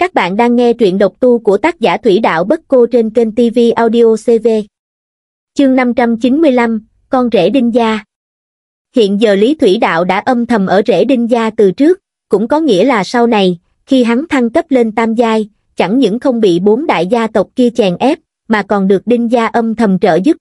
Các bạn đang nghe truyện độc tu của tác giả Thủy Đạo Bất Cô trên kênh TV Audio CV. Chương 595, Con rể Đinh Gia Hiện giờ Lý Thủy Đạo đã âm thầm ở rễ Đinh Gia từ trước, cũng có nghĩa là sau này, khi hắn thăng cấp lên tam giai, chẳng những không bị bốn đại gia tộc kia chèn ép, mà còn được Đinh Gia âm thầm trợ giúp.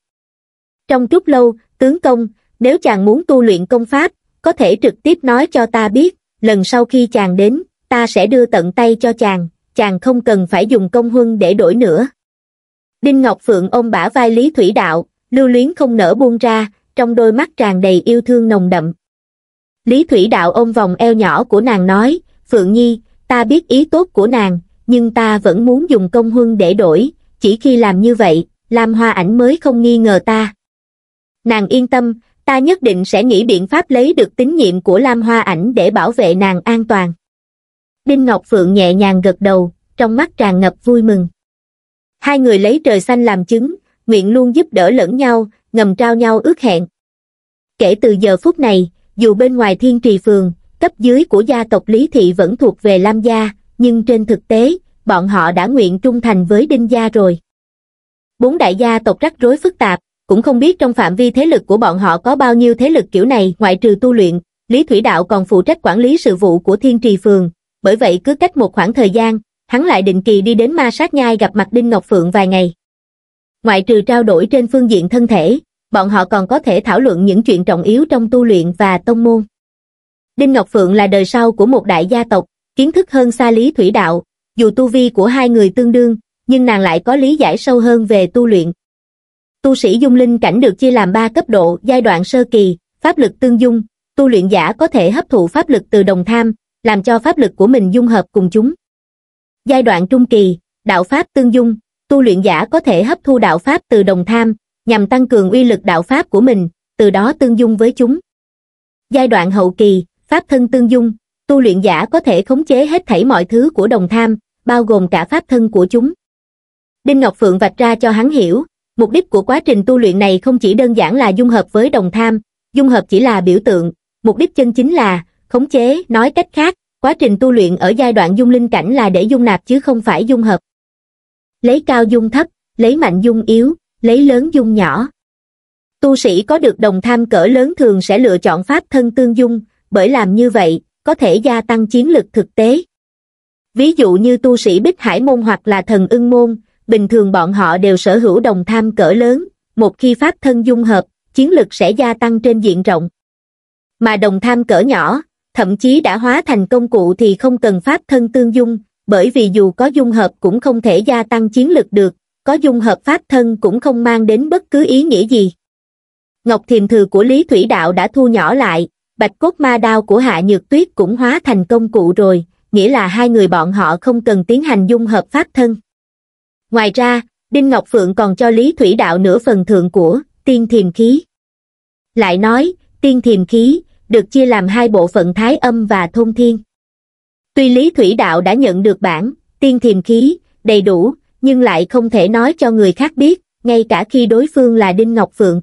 Trong chút lâu, tướng công, nếu chàng muốn tu luyện công pháp, có thể trực tiếp nói cho ta biết, lần sau khi chàng đến, ta sẽ đưa tận tay cho chàng, chàng không cần phải dùng công huân để đổi nữa. Đinh Ngọc Phượng ôm bả vai Lý Thủy Đạo, lưu luyến không nở buông ra, trong đôi mắt tràn đầy yêu thương nồng đậm. Lý Thủy Đạo ôm vòng eo nhỏ của nàng nói, Phượng Nhi, ta biết ý tốt của nàng, nhưng ta vẫn muốn dùng công huân để đổi, chỉ khi làm như vậy, Lam Hoa Ảnh mới không nghi ngờ ta. Nàng yên tâm, ta nhất định sẽ nghĩ biện pháp lấy được tín nhiệm của Lam Hoa Ảnh để bảo vệ nàng an toàn. Đinh Ngọc Phượng nhẹ nhàng gật đầu, trong mắt tràn ngập vui mừng. Hai người lấy trời xanh làm chứng, nguyện luôn giúp đỡ lẫn nhau, ngầm trao nhau ước hẹn. Kể từ giờ phút này, dù bên ngoài thiên trì phường, cấp dưới của gia tộc Lý Thị vẫn thuộc về Lam Gia, nhưng trên thực tế, bọn họ đã nguyện trung thành với Đinh Gia rồi. Bốn đại gia tộc rắc rối phức tạp, cũng không biết trong phạm vi thế lực của bọn họ có bao nhiêu thế lực kiểu này ngoại trừ tu luyện, Lý Thủy Đạo còn phụ trách quản lý sự vụ của thiên trì phường, bởi vậy cứ cách một khoảng thời gian, hắn lại định kỳ đi đến ma sát nhai gặp mặt Đinh Ngọc Phượng vài ngày. Ngoại trừ trao đổi trên phương diện thân thể, bọn họ còn có thể thảo luận những chuyện trọng yếu trong tu luyện và tông môn. Đinh Ngọc Phượng là đời sau của một đại gia tộc, kiến thức hơn xa lý thủy đạo, dù tu vi của hai người tương đương, nhưng nàng lại có lý giải sâu hơn về tu luyện. Tu sĩ dung linh cảnh được chia làm 3 cấp độ giai đoạn sơ kỳ, pháp lực tương dung, tu luyện giả có thể hấp thụ pháp lực từ đồng tham, làm cho pháp lực của mình dung hợp cùng chúng. Giai đoạn trung kỳ, đạo pháp tương dung, tu luyện giả có thể hấp thu đạo pháp từ đồng tham, nhằm tăng cường uy lực đạo pháp của mình, từ đó tương dung với chúng. Giai đoạn hậu kỳ, pháp thân tương dung, tu luyện giả có thể khống chế hết thảy mọi thứ của đồng tham, bao gồm cả pháp thân của chúng. Đinh Ngọc Phượng vạch ra cho hắn hiểu, mục đích của quá trình tu luyện này không chỉ đơn giản là dung hợp với đồng tham, dung hợp chỉ là biểu tượng, mục đích chân chính là khống chế, nói cách khác, quá trình tu luyện ở giai đoạn dung linh cảnh là để dung nạp chứ không phải dung hợp. Lấy cao dung thấp, lấy mạnh dung yếu, lấy lớn dung nhỏ. Tu sĩ có được đồng tham cỡ lớn thường sẽ lựa chọn pháp thân tương dung, bởi làm như vậy, có thể gia tăng chiến lực thực tế. Ví dụ như tu sĩ Bích Hải Môn hoặc là thần ưng môn, bình thường bọn họ đều sở hữu đồng tham cỡ lớn, một khi pháp thân dung hợp, chiến lực sẽ gia tăng trên diện rộng. Mà đồng tham cỡ nhỏ, thậm chí đã hóa thành công cụ thì không cần pháp thân tương dung, bởi vì dù có dung hợp cũng không thể gia tăng chiến lực được, có dung hợp pháp thân cũng không mang đến bất cứ ý nghĩa gì. Ngọc thiềm thừa của Lý Thủy Đạo đã thu nhỏ lại, bạch cốt ma đao của Hạ Nhược Tuyết cũng hóa thành công cụ rồi, nghĩa là hai người bọn họ không cần tiến hành dung hợp pháp thân. Ngoài ra, Đinh Ngọc Phượng còn cho Lý Thủy Đạo nửa phần thượng của tiên thiềm khí. Lại nói, tiên thiềm khí, được chia làm hai bộ phận thái âm và thôn thiên. Tuy Lý Thủy Đạo đã nhận được bản, tiên thiềm khí, đầy đủ, nhưng lại không thể nói cho người khác biết, ngay cả khi đối phương là Đinh Ngọc Phượng.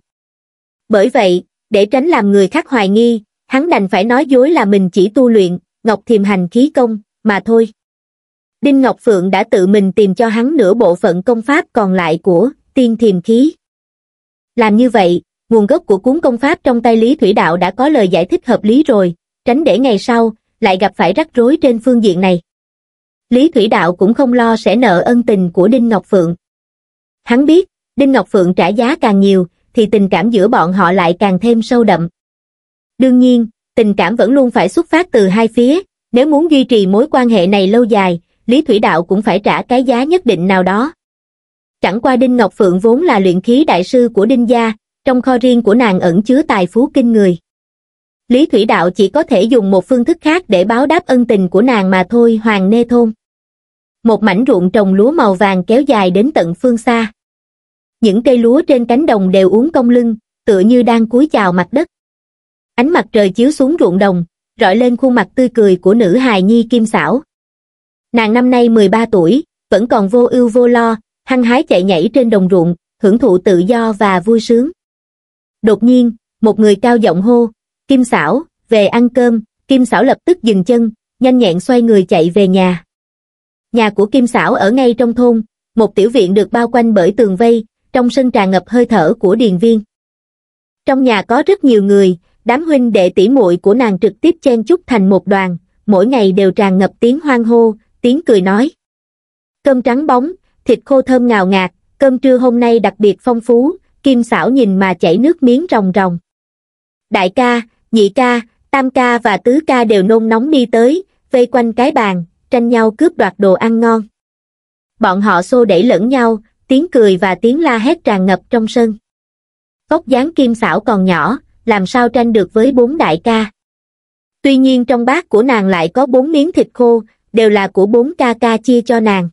Bởi vậy, để tránh làm người khác hoài nghi, hắn đành phải nói dối là mình chỉ tu luyện, Ngọc Thiềm Hành khí công, mà thôi. Đinh Ngọc Phượng đã tự mình tìm cho hắn nửa bộ phận công pháp còn lại của tiên thiềm khí. Làm như vậy, nguồn gốc của cuốn công pháp trong tay Lý Thủy Đạo đã có lời giải thích hợp lý rồi, tránh để ngày sau, lại gặp phải rắc rối trên phương diện này. Lý Thủy Đạo cũng không lo sẽ nợ ân tình của Đinh Ngọc Phượng. Hắn biết, Đinh Ngọc Phượng trả giá càng nhiều, thì tình cảm giữa bọn họ lại càng thêm sâu đậm. Đương nhiên, tình cảm vẫn luôn phải xuất phát từ hai phía, nếu muốn duy trì mối quan hệ này lâu dài, Lý Thủy Đạo cũng phải trả cái giá nhất định nào đó. Chẳng qua Đinh Ngọc Phượng vốn là luyện khí đại sư của Đinh Gia, trong kho riêng của nàng ẩn chứa tài phú kinh người. Lý Thủy Đạo chỉ có thể dùng một phương thức khác để báo đáp ân tình của nàng mà thôi Hoàng Nê Thôn. Một mảnh ruộng trồng lúa màu vàng kéo dài đến tận phương xa. Những cây lúa trên cánh đồng đều uốn cong lưng, tựa như đang cúi chào mặt đất. Ánh mặt trời chiếu xuống ruộng đồng, rọi lên khuôn mặt tươi cười của nữ hài nhi kim xảo. Nàng năm nay 13 tuổi, vẫn còn vô ưu vô lo, hăng hái chạy nhảy trên đồng ruộng, hưởng thụ tự do và vui sướng đột nhiên một người cao giọng hô kim Sảo về ăn cơm kim Sảo lập tức dừng chân nhanh nhẹn xoay người chạy về nhà nhà của kim Sảo ở ngay trong thôn một tiểu viện được bao quanh bởi tường vây trong sân tràn ngập hơi thở của điền viên trong nhà có rất nhiều người đám huynh đệ tỷ muội của nàng trực tiếp chen chúc thành một đoàn mỗi ngày đều tràn ngập tiếng hoang hô tiếng cười nói cơm trắng bóng thịt khô thơm ngào ngạt cơm trưa hôm nay đặc biệt phong phú Kim Sảo nhìn mà chảy nước miếng ròng ròng. Đại ca, nhị ca, tam ca và tứ ca đều nôn nóng đi tới, vây quanh cái bàn, tranh nhau cướp đoạt đồ ăn ngon. Bọn họ xô đẩy lẫn nhau, tiếng cười và tiếng la hét tràn ngập trong sân. Vóc dáng kim Sảo còn nhỏ, làm sao tranh được với bốn đại ca. Tuy nhiên trong bát của nàng lại có bốn miếng thịt khô, đều là của bốn ca ca chia cho nàng.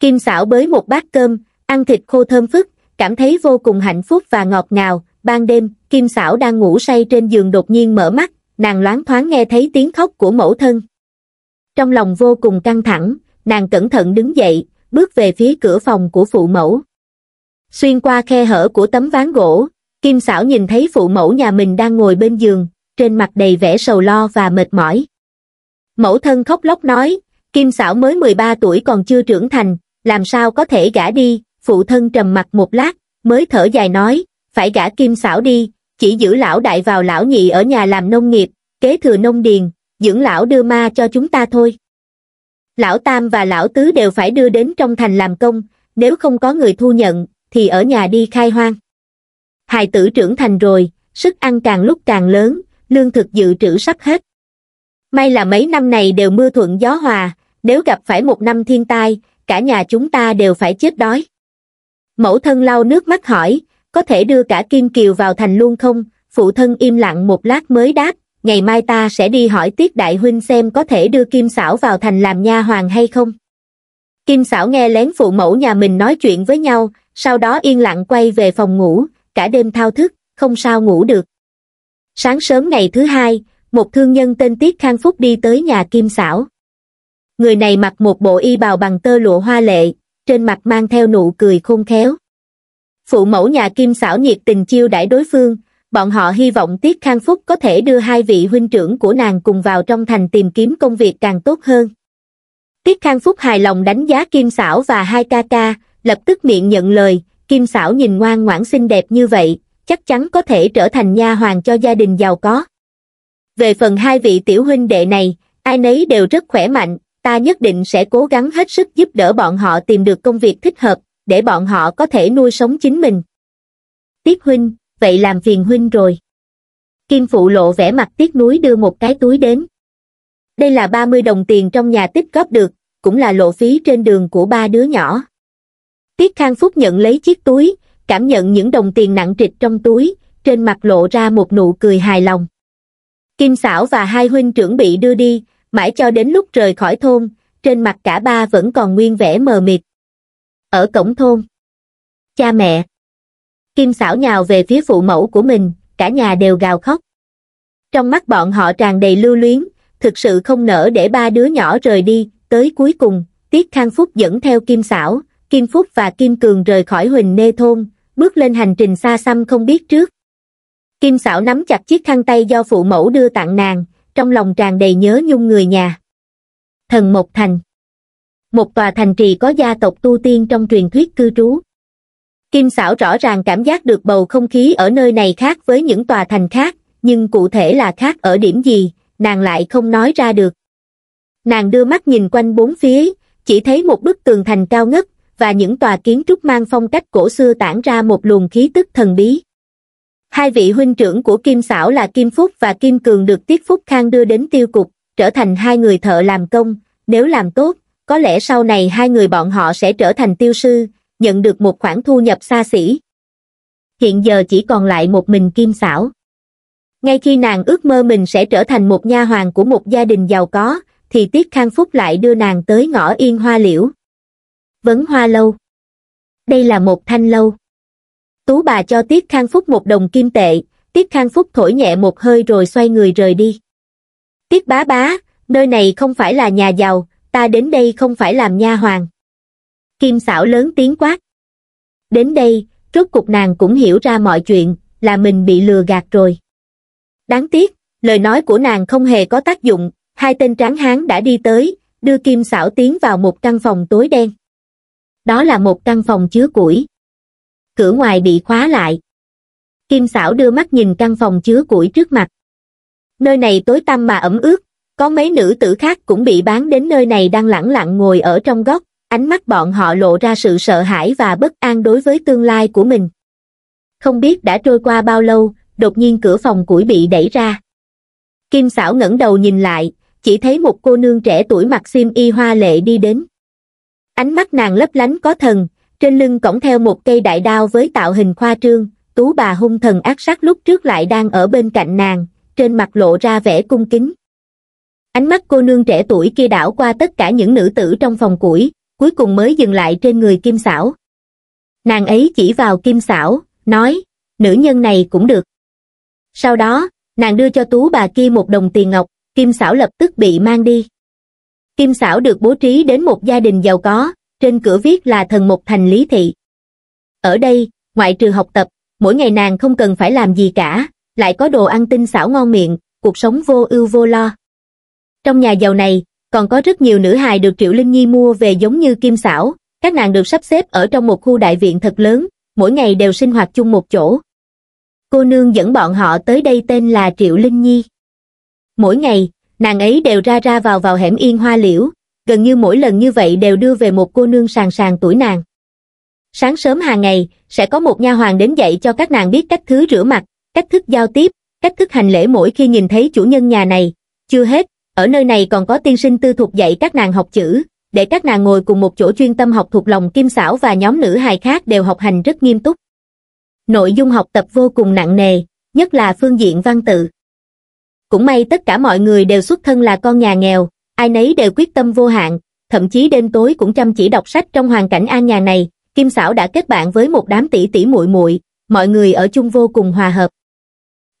Kim Sảo bới một bát cơm, ăn thịt khô thơm phức, cảm thấy vô cùng hạnh phúc và ngọt ngào, ban đêm, Kim Sảo đang ngủ say trên giường đột nhiên mở mắt, nàng loáng thoáng nghe thấy tiếng khóc của mẫu thân. Trong lòng vô cùng căng thẳng, nàng cẩn thận đứng dậy, bước về phía cửa phòng của phụ mẫu. Xuyên qua khe hở của tấm ván gỗ, Kim Sảo nhìn thấy phụ mẫu nhà mình đang ngồi bên giường, trên mặt đầy vẻ sầu lo và mệt mỏi. Mẫu thân khóc lóc nói, Kim Sảo mới 13 tuổi còn chưa trưởng thành, làm sao có thể gả đi, phụ thân trầm mặt một lát, mới thở dài nói, phải gả kim xảo đi, chỉ giữ lão đại vào lão nhị ở nhà làm nông nghiệp, kế thừa nông điền, dưỡng lão đưa ma cho chúng ta thôi. Lão Tam và lão Tứ đều phải đưa đến trong thành làm công, nếu không có người thu nhận, thì ở nhà đi khai hoang. Hài tử trưởng thành rồi, sức ăn càng lúc càng lớn, lương thực dự trữ sắp hết. May là mấy năm này đều mưa thuận gió hòa, nếu gặp phải một năm thiên tai, cả nhà chúng ta đều phải chết đói. Mẫu thân lau nước mắt hỏi, có thể đưa cả Kim Kiều vào thành luôn không? Phụ thân im lặng một lát mới đáp, ngày mai ta sẽ đi hỏi Tiết Đại Huynh xem có thể đưa Kim Sảo vào thành làm nha hoàng hay không. Kim Sảo nghe lén phụ mẫu nhà mình nói chuyện với nhau, sau đó yên lặng quay về phòng ngủ, cả đêm thao thức, không sao ngủ được. Sáng sớm ngày thứ hai, một thương nhân tên Tiết Khang Phúc đi tới nhà Kim Sảo. Người này mặc một bộ y bào bằng tơ lụa hoa lệ, trên mặt mang theo nụ cười khôn khéo. Phụ mẫu nhà Kim xảo nhiệt tình chiêu đãi đối phương, bọn họ hy vọng Tiết Khang Phúc có thể đưa hai vị huynh trưởng của nàng cùng vào trong thành tìm kiếm công việc càng tốt hơn. Tiết Khang Phúc hài lòng đánh giá Kim xảo và hai ca ca, lập tức miệng nhận lời, Kim xảo nhìn ngoan ngoãn xinh đẹp như vậy, chắc chắn có thể trở thành nha hoàng cho gia đình giàu có. Về phần hai vị tiểu huynh đệ này, ai nấy đều rất khỏe mạnh, ta nhất định sẽ cố gắng hết sức giúp đỡ bọn họ tìm được công việc thích hợp, để bọn họ có thể nuôi sống chính mình. Tiếp huynh, vậy làm phiền huynh rồi. Kim Phụ Lộ vẻ mặt tiếc núi đưa một cái túi đến. Đây là 30 đồng tiền trong nhà tích góp được, cũng là lộ phí trên đường của ba đứa nhỏ. Tiết Khang Phúc nhận lấy chiếc túi, cảm nhận những đồng tiền nặng trịch trong túi, trên mặt lộ ra một nụ cười hài lòng. Kim Sảo và hai huynh trưởng bị đưa đi, mãi cho đến lúc rời khỏi thôn, trên mặt cả ba vẫn còn nguyên vẻ mờ mịt. Ở cổng thôn, cha mẹ, Kim xảo nhào về phía phụ mẫu của mình, cả nhà đều gào khóc. Trong mắt bọn họ tràn đầy lưu luyến, thực sự không nỡ để ba đứa nhỏ rời đi, tới cuối cùng, Tiết Khang Phúc dẫn theo Kim xảo, Kim Phúc và Kim Cường rời khỏi Huỳnh Nê Thôn, bước lên hành trình xa xăm không biết trước. Kim xảo nắm chặt chiếc khăn tay do phụ mẫu đưa tặng nàng, trong lòng tràn đầy nhớ nhung người nhà. Thần Mộc Thành Một tòa thành trì có gia tộc tu tiên trong truyền thuyết cư trú. Kim Sảo rõ ràng cảm giác được bầu không khí ở nơi này khác với những tòa thành khác, nhưng cụ thể là khác ở điểm gì, nàng lại không nói ra được. Nàng đưa mắt nhìn quanh bốn phía, chỉ thấy một bức tường thành cao ngất, và những tòa kiến trúc mang phong cách cổ xưa tản ra một luồng khí tức thần bí hai vị huynh trưởng của Kim Sảo là Kim Phúc và Kim Cường được Tiết Phúc Khang đưa đến tiêu cục, trở thành hai người thợ làm công, nếu làm tốt, có lẽ sau này hai người bọn họ sẽ trở thành tiêu sư, nhận được một khoản thu nhập xa xỉ. Hiện giờ chỉ còn lại một mình Kim Sảo. Ngay khi nàng ước mơ mình sẽ trở thành một nha hoàng của một gia đình giàu có, thì Tiết Khang Phúc lại đưa nàng tới ngõ Yên Hoa Liễu. Vấn Hoa Lâu Đây là một thanh lâu. Tú bà cho Tiết Khang Phúc một đồng kim tệ, Tiết Khang Phúc thổi nhẹ một hơi rồi xoay người rời đi. Tiết bá bá, nơi này không phải là nhà giàu, ta đến đây không phải làm nha hoàng. Kim xảo lớn tiếng quát. Đến đây, rốt cục nàng cũng hiểu ra mọi chuyện, là mình bị lừa gạt rồi. Đáng tiếc, lời nói của nàng không hề có tác dụng, hai tên tráng hán đã đi tới, đưa Kim xảo tiến vào một căn phòng tối đen. Đó là một căn phòng chứa củi cửa ngoài bị khóa lại. Kim xảo đưa mắt nhìn căn phòng chứa củi trước mặt. Nơi này tối tăm mà ẩm ướt, có mấy nữ tử khác cũng bị bán đến nơi này đang lẳng lặng ngồi ở trong góc, ánh mắt bọn họ lộ ra sự sợ hãi và bất an đối với tương lai của mình. Không biết đã trôi qua bao lâu, đột nhiên cửa phòng củi bị đẩy ra. Kim xảo ngẩng đầu nhìn lại, chỉ thấy một cô nương trẻ tuổi mặc xiêm y hoa lệ đi đến. Ánh mắt nàng lấp lánh có thần, trên lưng cõng theo một cây đại đao với tạo hình khoa trương, tú bà hung thần ác sát lúc trước lại đang ở bên cạnh nàng, trên mặt lộ ra vẻ cung kính. Ánh mắt cô nương trẻ tuổi kia đảo qua tất cả những nữ tử trong phòng củi, cuối cùng mới dừng lại trên người Kim Sảo. Nàng ấy chỉ vào Kim Sảo, nói, nữ nhân này cũng được. Sau đó, nàng đưa cho tú bà kia một đồng tiền ngọc, Kim Sảo lập tức bị mang đi. Kim Sảo được bố trí đến một gia đình giàu có, trên cửa viết là thần mục thành lý thị. Ở đây, ngoại trừ học tập, mỗi ngày nàng không cần phải làm gì cả, lại có đồ ăn tinh xảo ngon miệng, cuộc sống vô ưu vô lo. Trong nhà giàu này, còn có rất nhiều nữ hài được Triệu Linh Nhi mua về giống như kim xảo, các nàng được sắp xếp ở trong một khu đại viện thật lớn, mỗi ngày đều sinh hoạt chung một chỗ. Cô nương dẫn bọn họ tới đây tên là Triệu Linh Nhi. Mỗi ngày, nàng ấy đều ra ra vào vào hẻm yên hoa liễu, gần như mỗi lần như vậy đều đưa về một cô nương sàng sàng tuổi nàng. Sáng sớm hàng ngày, sẽ có một nha hoàn đến dạy cho các nàng biết cách thứ rửa mặt, cách thức giao tiếp, cách thức hành lễ mỗi khi nhìn thấy chủ nhân nhà này. Chưa hết, ở nơi này còn có tiên sinh tư thuộc dạy các nàng học chữ, để các nàng ngồi cùng một chỗ chuyên tâm học thuộc lòng kim xảo và nhóm nữ hài khác đều học hành rất nghiêm túc. Nội dung học tập vô cùng nặng nề, nhất là phương diện văn tự. Cũng may tất cả mọi người đều xuất thân là con nhà nghèo, ai nấy đều quyết tâm vô hạn, thậm chí đêm tối cũng chăm chỉ đọc sách trong hoàn cảnh an nhà này, Kim Sảo đã kết bạn với một đám tỷ tỷ muội muội, mọi người ở chung vô cùng hòa hợp.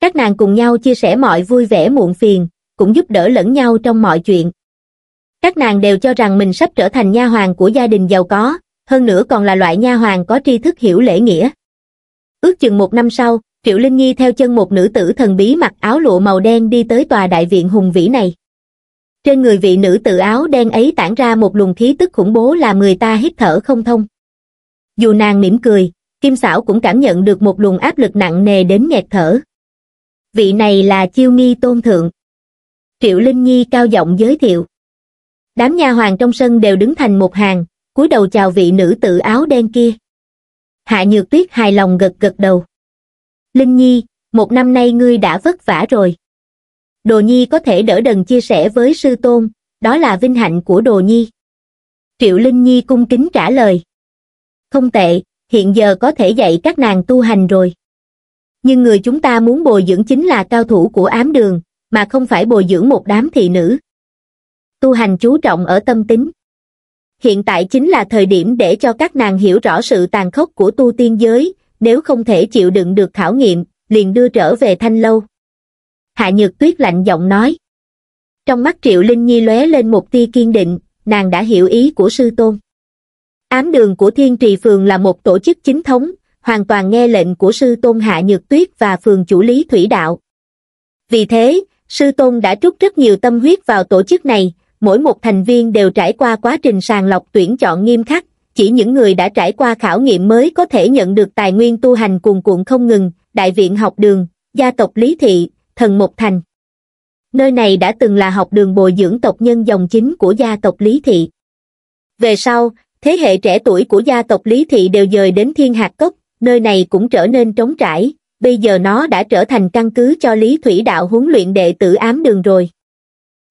Các nàng cùng nhau chia sẻ mọi vui vẻ muộn phiền, cũng giúp đỡ lẫn nhau trong mọi chuyện. Các nàng đều cho rằng mình sắp trở thành nha hoàng của gia đình giàu có, hơn nữa còn là loại nha hoàng có tri thức hiểu lễ nghĩa. Ước chừng một năm sau, Triệu Linh Nhi theo chân một nữ tử thần bí mặc áo lụa màu đen đi tới tòa đại viện hùng vĩ này trên người vị nữ tự áo đen ấy tản ra một luồng khí tức khủng bố làm người ta hít thở không thông. Dù nàng mỉm cười, Kim Sảo cũng cảm nhận được một luồng áp lực nặng nề đến nghẹt thở. Vị này là Chiêu Nghi Tôn Thượng. Triệu Linh Nhi cao giọng giới thiệu. Đám nha hoàng trong sân đều đứng thành một hàng, cúi đầu chào vị nữ tự áo đen kia. Hạ Nhược Tuyết hài lòng gật gật đầu. Linh Nhi, một năm nay ngươi đã vất vả rồi. Đồ Nhi có thể đỡ đần chia sẻ với sư tôn, đó là vinh hạnh của Đồ Nhi. Triệu Linh Nhi cung kính trả lời. Không tệ, hiện giờ có thể dạy các nàng tu hành rồi. Nhưng người chúng ta muốn bồi dưỡng chính là cao thủ của ám đường, mà không phải bồi dưỡng một đám thị nữ. Tu hành chú trọng ở tâm tính. Hiện tại chính là thời điểm để cho các nàng hiểu rõ sự tàn khốc của tu tiên giới, nếu không thể chịu đựng được khảo nghiệm, liền đưa trở về thanh lâu. Hạ Nhược Tuyết lạnh giọng nói. Trong mắt Triệu Linh Nhi lóe lên một tia kiên định, nàng đã hiểu ý của sư tôn. Ám đường của Thiên Trì Phường là một tổ chức chính thống, hoàn toàn nghe lệnh của sư tôn Hạ Nhược Tuyết và phường chủ lý Thủy Đạo. Vì thế, sư tôn đã trút rất nhiều tâm huyết vào tổ chức này, mỗi một thành viên đều trải qua quá trình sàng lọc tuyển chọn nghiêm khắc, chỉ những người đã trải qua khảo nghiệm mới có thể nhận được tài nguyên tu hành cuồn cuộn không ngừng, đại viện học đường, gia tộc Lý Thị, thần một thành. Nơi này đã từng là học đường bồi dưỡng tộc nhân dòng chính của gia tộc Lý Thị. Về sau, thế hệ trẻ tuổi của gia tộc Lý Thị đều dời đến Thiên Hạc Cốc, nơi này cũng trở nên trống trải, bây giờ nó đã trở thành căn cứ cho Lý Thủy Đạo huấn luyện đệ tử ám đường rồi.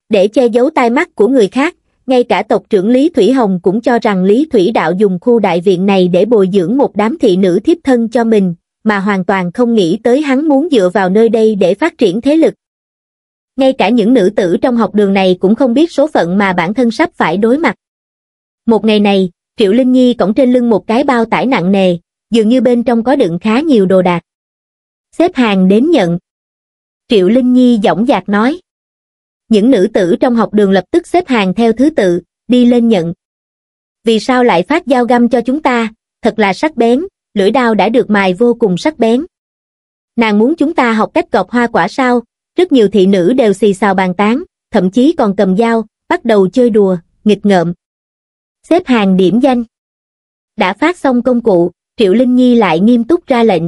Để che giấu tai mắt của người khác, ngay cả tộc trưởng Lý Thủy Hồng cũng cho rằng Lý Thủy Đạo dùng khu đại viện này để bồi dưỡng một đám thị nữ thiếp thân cho mình, mà hoàn toàn không nghĩ tới hắn muốn dựa vào nơi đây để phát triển thế lực. Ngay cả những nữ tử trong học đường này cũng không biết số phận mà bản thân sắp phải đối mặt. Một ngày này, Triệu Linh Nhi cõng trên lưng một cái bao tải nặng nề, dường như bên trong có đựng khá nhiều đồ đạc. Xếp hàng đến nhận. Triệu Linh Nhi giọng dạc nói. Những nữ tử trong học đường lập tức xếp hàng theo thứ tự, đi lên nhận. Vì sao lại phát dao găm cho chúng ta, thật là sắc bén, lưỡi đao đã được mài vô cùng sắc bén nàng muốn chúng ta học cách gọt hoa quả sao rất nhiều thị nữ đều xì xào bàn tán thậm chí còn cầm dao bắt đầu chơi đùa nghịch ngợm xếp hàng điểm danh đã phát xong công cụ triệu linh nhi lại nghiêm túc ra lệnh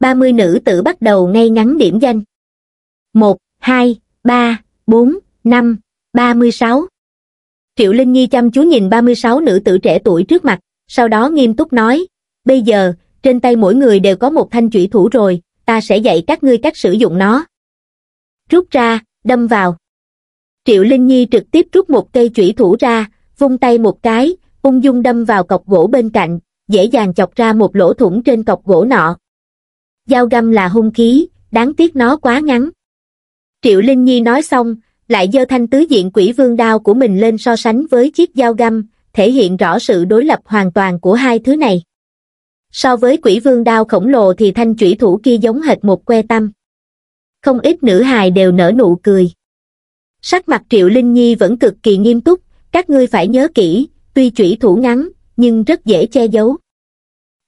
ba mươi nữ tử bắt đầu ngay ngắn điểm danh một hai ba bốn năm ba mươi sáu triệu linh nhi chăm chú nhìn ba mươi sáu nữ tử trẻ tuổi trước mặt sau đó nghiêm túc nói bây giờ, trên tay mỗi người đều có một thanh chủy thủ rồi, ta sẽ dạy các ngươi cách sử dụng nó. Rút ra, đâm vào. Triệu Linh Nhi trực tiếp rút một cây chủy thủ ra, vung tay một cái, ung dung đâm vào cọc gỗ bên cạnh, dễ dàng chọc ra một lỗ thủng trên cọc gỗ nọ. Dao găm là hung khí, đáng tiếc nó quá ngắn. Triệu Linh Nhi nói xong, lại giơ thanh tứ diện quỷ vương đao của mình lên so sánh với chiếc dao găm, thể hiện rõ sự đối lập hoàn toàn của hai thứ này so với quỷ vương đao khổng lồ thì thanh chủy thủ kia giống hệt một que tăm không ít nữ hài đều nở nụ cười sắc mặt triệu linh nhi vẫn cực kỳ nghiêm túc các ngươi phải nhớ kỹ tuy chủy thủ ngắn nhưng rất dễ che giấu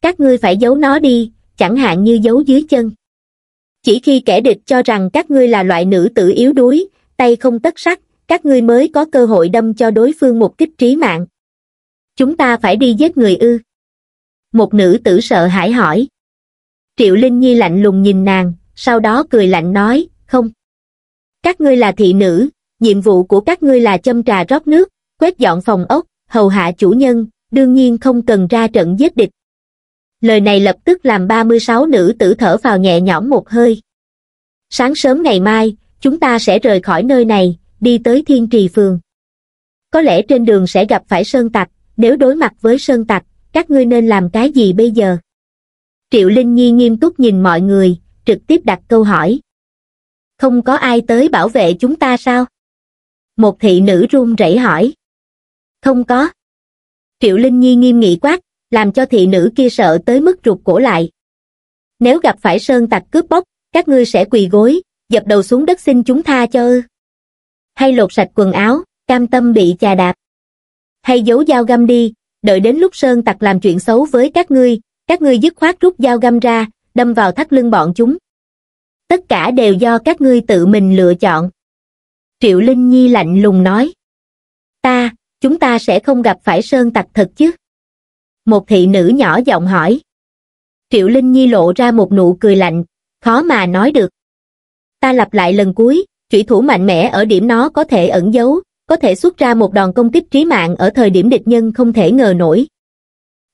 các ngươi phải giấu nó đi chẳng hạn như giấu dưới chân chỉ khi kẻ địch cho rằng các ngươi là loại nữ tử yếu đuối tay không tất sắt các ngươi mới có cơ hội đâm cho đối phương một kích trí mạng chúng ta phải đi giết người ư một nữ tử sợ hãi hỏi. Triệu Linh Nhi lạnh lùng nhìn nàng, sau đó cười lạnh nói, không. Các ngươi là thị nữ, nhiệm vụ của các ngươi là châm trà rót nước, quét dọn phòng ốc, hầu hạ chủ nhân, đương nhiên không cần ra trận giết địch. Lời này lập tức làm 36 nữ tử thở vào nhẹ nhõm một hơi. Sáng sớm ngày mai, chúng ta sẽ rời khỏi nơi này, đi tới Thiên Trì Phường. Có lẽ trên đường sẽ gặp phải sơn tặc, nếu đối mặt với sơn tặc, các ngươi nên làm cái gì bây giờ? Triệu Linh Nhi nghiêm túc nhìn mọi người, trực tiếp đặt câu hỏi. Không có ai tới bảo vệ chúng ta sao? Một thị nữ run rẩy hỏi. Không có. Triệu Linh Nhi nghiêm nghị quát, làm cho thị nữ kia sợ tới mức rụt cổ lại. Nếu gặp phải sơn tặc cướp bóc, các ngươi sẽ quỳ gối, dập đầu xuống đất xin chúng tha cho ư. Hay lột sạch quần áo, cam tâm bị chà đạp. Hay giấu dao găm đi, đợi đến lúc sơn tặc làm chuyện xấu với các ngươi các ngươi dứt khoát rút dao găm ra đâm vào thắt lưng bọn chúng tất cả đều do các ngươi tự mình lựa chọn triệu linh nhi lạnh lùng nói ta chúng ta sẽ không gặp phải sơn tặc thật chứ một thị nữ nhỏ giọng hỏi triệu linh nhi lộ ra một nụ cười lạnh khó mà nói được ta lặp lại lần cuối chủy thủ mạnh mẽ ở điểm nó có thể ẩn giấu có thể xuất ra một đòn công kích trí mạng ở thời điểm địch nhân không thể ngờ nổi.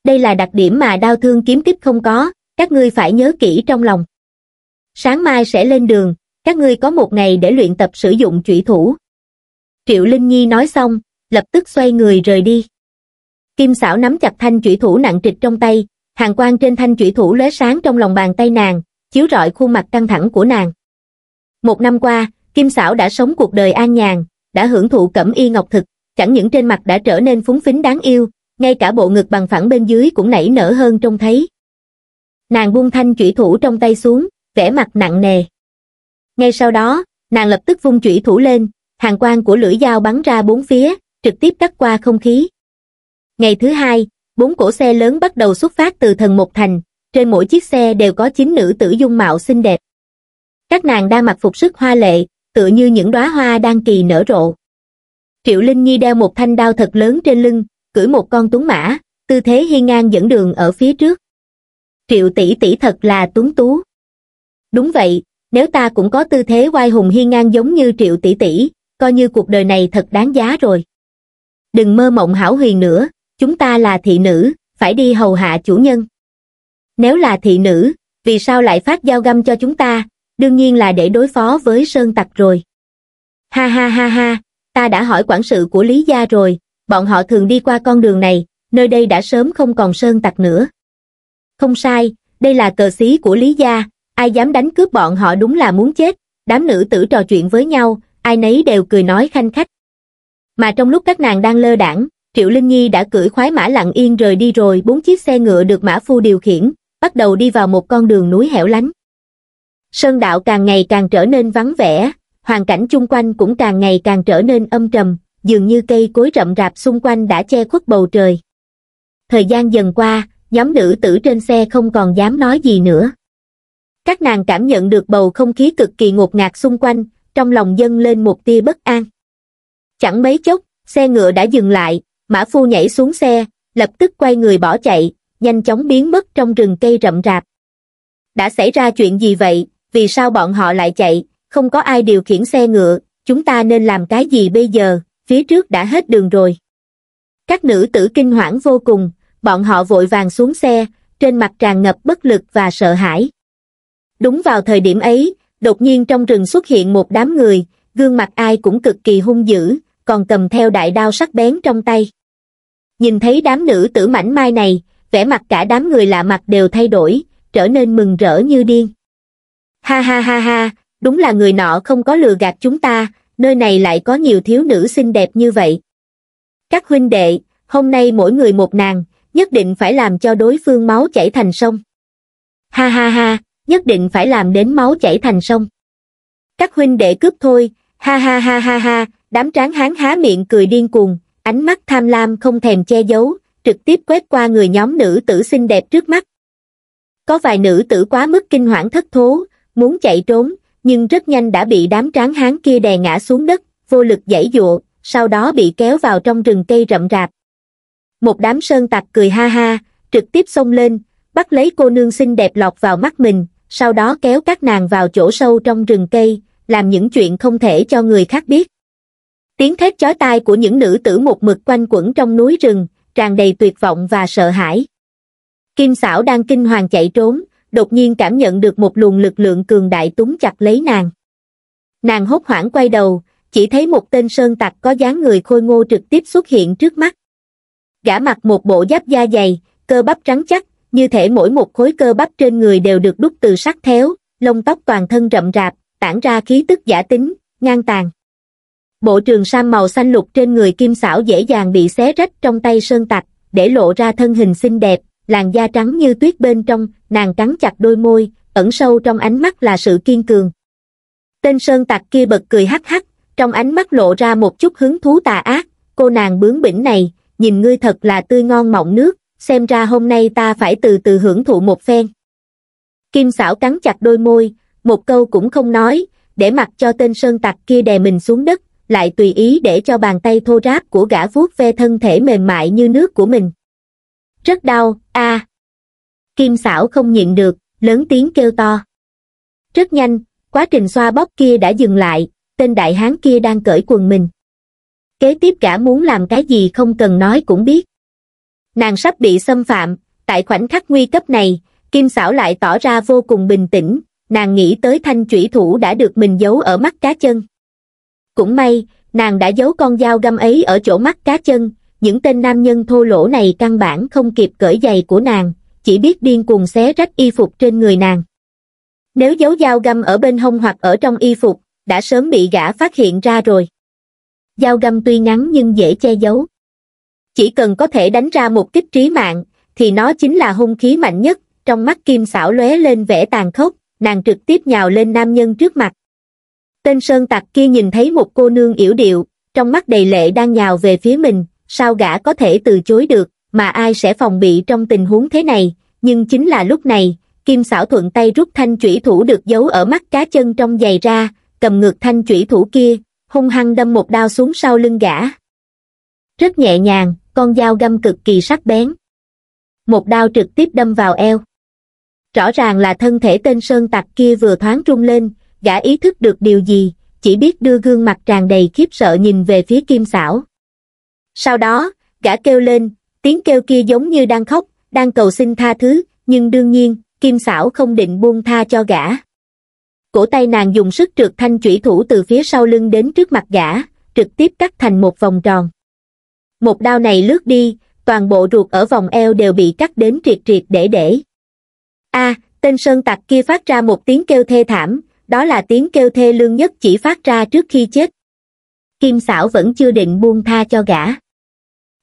Đây là đặc điểm mà đau thương kiếm kích không có, các ngươi phải nhớ kỹ trong lòng. Sáng mai sẽ lên đường, các ngươi có một ngày để luyện tập sử dụng chủy thủ. Triệu Linh Nhi nói xong, lập tức xoay người rời đi. Kim xảo nắm chặt thanh chủy thủ nặng trịch trong tay, hàng quang trên thanh chủy thủ lóe sáng trong lòng bàn tay nàng, chiếu rọi khuôn mặt căng thẳng của nàng. Một năm qua, Kim Sảo đã sống cuộc đời an nhàn, đã hưởng thụ cẩm y ngọc thực, chẳng những trên mặt đã trở nên phúng phính đáng yêu, ngay cả bộ ngực bằng phẳng bên dưới cũng nảy nở hơn trông thấy. Nàng buông thanh chủy thủ trong tay xuống, vẻ mặt nặng nề. Ngay sau đó, nàng lập tức vung chủy thủ lên, hàng quang của lưỡi dao bắn ra bốn phía, trực tiếp cắt qua không khí. Ngày thứ hai, bốn cỗ xe lớn bắt đầu xuất phát từ thần một thành, trên mỗi chiếc xe đều có chín nữ tử dung mạo xinh đẹp. Các nàng đang mặc phục sức hoa lệ, tựa như những đóa hoa đang kỳ nở rộ. Triệu Linh Nhi đeo một thanh đao thật lớn trên lưng, cưỡi một con tuấn mã, tư thế hiên ngang dẫn đường ở phía trước. Triệu tỷ tỷ thật là tuấn tú. Đúng vậy, nếu ta cũng có tư thế oai hùng hiên ngang giống như Triệu tỷ tỷ, coi như cuộc đời này thật đáng giá rồi. Đừng mơ mộng hảo huyền nữa, chúng ta là thị nữ, phải đi hầu hạ chủ nhân. Nếu là thị nữ, vì sao lại phát dao găm cho chúng ta, đương nhiên là để đối phó với sơn tặc rồi. Ha ha ha ha, ta đã hỏi quản sự của Lý Gia rồi, bọn họ thường đi qua con đường này, nơi đây đã sớm không còn sơn tặc nữa. Không sai, đây là cờ xí của Lý Gia, ai dám đánh cướp bọn họ đúng là muốn chết, đám nữ tử trò chuyện với nhau, ai nấy đều cười nói khanh khách. Mà trong lúc các nàng đang lơ đảng, Triệu Linh Nhi đã cưỡi khoái mã lặng yên rời đi rồi bốn chiếc xe ngựa được mã phu điều khiển, bắt đầu đi vào một con đường núi hẻo lánh. Sơn đạo càng ngày càng trở nên vắng vẻ, hoàn cảnh chung quanh cũng càng ngày càng trở nên âm trầm, dường như cây cối rậm rạp xung quanh đã che khuất bầu trời. Thời gian dần qua, nhóm nữ tử trên xe không còn dám nói gì nữa. Các nàng cảm nhận được bầu không khí cực kỳ ngột ngạt xung quanh, trong lòng dâng lên một tia bất an. Chẳng mấy chốc, xe ngựa đã dừng lại, mã phu nhảy xuống xe, lập tức quay người bỏ chạy, nhanh chóng biến mất trong rừng cây rậm rạp. Đã xảy ra chuyện gì vậy, vì sao bọn họ lại chạy, không có ai điều khiển xe ngựa, chúng ta nên làm cái gì bây giờ, phía trước đã hết đường rồi. Các nữ tử kinh hoảng vô cùng, bọn họ vội vàng xuống xe, trên mặt tràn ngập bất lực và sợ hãi. Đúng vào thời điểm ấy, đột nhiên trong rừng xuất hiện một đám người, gương mặt ai cũng cực kỳ hung dữ, còn cầm theo đại đao sắc bén trong tay. Nhìn thấy đám nữ tử mảnh mai này, vẻ mặt cả đám người lạ mặt đều thay đổi, trở nên mừng rỡ như điên ha ha ha ha đúng là người nọ không có lừa gạt chúng ta nơi này lại có nhiều thiếu nữ xinh đẹp như vậy các huynh đệ hôm nay mỗi người một nàng nhất định phải làm cho đối phương máu chảy thành sông ha ha ha nhất định phải làm đến máu chảy thành sông các huynh đệ cướp thôi ha ha ha ha ha đám tráng hán há miệng cười điên cuồng ánh mắt tham lam không thèm che giấu trực tiếp quét qua người nhóm nữ tử xinh đẹp trước mắt có vài nữ tử quá mức kinh hoảng thất thố muốn chạy trốn, nhưng rất nhanh đã bị đám tráng hán kia đè ngã xuống đất, vô lực giãy dụa, sau đó bị kéo vào trong rừng cây rậm rạp. Một đám sơn tặc cười ha ha, trực tiếp xông lên, bắt lấy cô nương xinh đẹp lọt vào mắt mình, sau đó kéo các nàng vào chỗ sâu trong rừng cây, làm những chuyện không thể cho người khác biết. Tiếng thét chói tai của những nữ tử một mực quanh quẩn trong núi rừng, tràn đầy tuyệt vọng và sợ hãi. Kim Sảo đang kinh hoàng chạy trốn, đột nhiên cảm nhận được một luồng lực lượng cường đại túng chặt lấy nàng nàng hốt hoảng quay đầu chỉ thấy một tên sơn tặc có dáng người khôi ngô trực tiếp xuất hiện trước mắt gã mặc một bộ giáp da dày cơ bắp trắng chắc như thể mỗi một khối cơ bắp trên người đều được đúc từ sắt théo lông tóc toàn thân rậm rạp tản ra khí tức giả tính ngang tàn bộ trường sam màu xanh lục trên người kim xảo dễ dàng bị xé rách trong tay sơn tặc để lộ ra thân hình xinh đẹp làn da trắng như tuyết bên trong, nàng cắn chặt đôi môi, ẩn sâu trong ánh mắt là sự kiên cường. Tên sơn tặc kia bật cười hắc hắc, trong ánh mắt lộ ra một chút hứng thú tà ác, cô nàng bướng bỉnh này, nhìn ngươi thật là tươi ngon mọng nước, xem ra hôm nay ta phải từ từ hưởng thụ một phen. Kim xảo cắn chặt đôi môi, một câu cũng không nói, để mặc cho tên sơn tặc kia đè mình xuống đất, lại tùy ý để cho bàn tay thô ráp của gã vuốt ve thân thể mềm mại như nước của mình rất đau a à. kim xảo không nhịn được lớn tiếng kêu to rất nhanh quá trình xoa bóp kia đã dừng lại tên đại hán kia đang cởi quần mình kế tiếp cả muốn làm cái gì không cần nói cũng biết nàng sắp bị xâm phạm tại khoảnh khắc nguy cấp này kim xảo lại tỏ ra vô cùng bình tĩnh nàng nghĩ tới thanh chủy thủ đã được mình giấu ở mắt cá chân cũng may nàng đã giấu con dao găm ấy ở chỗ mắt cá chân những tên nam nhân thô lỗ này căn bản không kịp cởi giày của nàng, chỉ biết điên cuồng xé rách y phục trên người nàng. Nếu giấu dao găm ở bên hông hoặc ở trong y phục, đã sớm bị gã phát hiện ra rồi. Dao găm tuy ngắn nhưng dễ che giấu. Chỉ cần có thể đánh ra một kích trí mạng, thì nó chính là hung khí mạnh nhất, trong mắt kim xảo lóe lên vẻ tàn khốc, nàng trực tiếp nhào lên nam nhân trước mặt. Tên sơn tặc kia nhìn thấy một cô nương yểu điệu, trong mắt đầy lệ đang nhào về phía mình, sao gã có thể từ chối được, mà ai sẽ phòng bị trong tình huống thế này, nhưng chính là lúc này, Kim Sảo thuận tay rút thanh chủy thủ được giấu ở mắt cá chân trong giày ra, cầm ngược thanh chủy thủ kia, hung hăng đâm một đao xuống sau lưng gã. Rất nhẹ nhàng, con dao găm cực kỳ sắc bén. Một đao trực tiếp đâm vào eo. Rõ ràng là thân thể tên sơn tặc kia vừa thoáng trung lên, gã ý thức được điều gì, chỉ biết đưa gương mặt tràn đầy khiếp sợ nhìn về phía Kim Sảo sau đó gã kêu lên tiếng kêu kia giống như đang khóc đang cầu xin tha thứ nhưng đương nhiên kim xảo không định buông tha cho gã cổ tay nàng dùng sức trượt thanh chủy thủ từ phía sau lưng đến trước mặt gã trực tiếp cắt thành một vòng tròn một đao này lướt đi toàn bộ ruột ở vòng eo đều bị cắt đến triệt triệt để để a à, tên sơn tặc kia phát ra một tiếng kêu thê thảm đó là tiếng kêu thê lương nhất chỉ phát ra trước khi chết kim xảo vẫn chưa định buông tha cho gã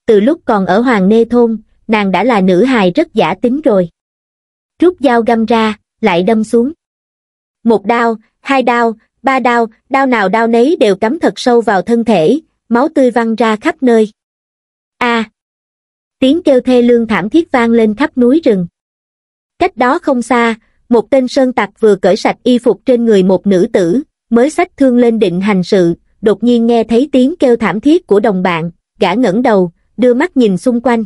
từ lúc còn ở hoàng nê thôn nàng đã là nữ hài rất giả tính rồi rút dao găm ra lại đâm xuống một đao hai đao ba đao đao nào đao nấy đều cắm thật sâu vào thân thể máu tươi văng ra khắp nơi a à, tiếng kêu thê lương thảm thiết vang lên khắp núi rừng cách đó không xa một tên sơn tặc vừa cởi sạch y phục trên người một nữ tử mới sách thương lên định hành sự đột nhiên nghe thấy tiếng kêu thảm thiết của đồng bạn, gã ngẩng đầu, đưa mắt nhìn xung quanh.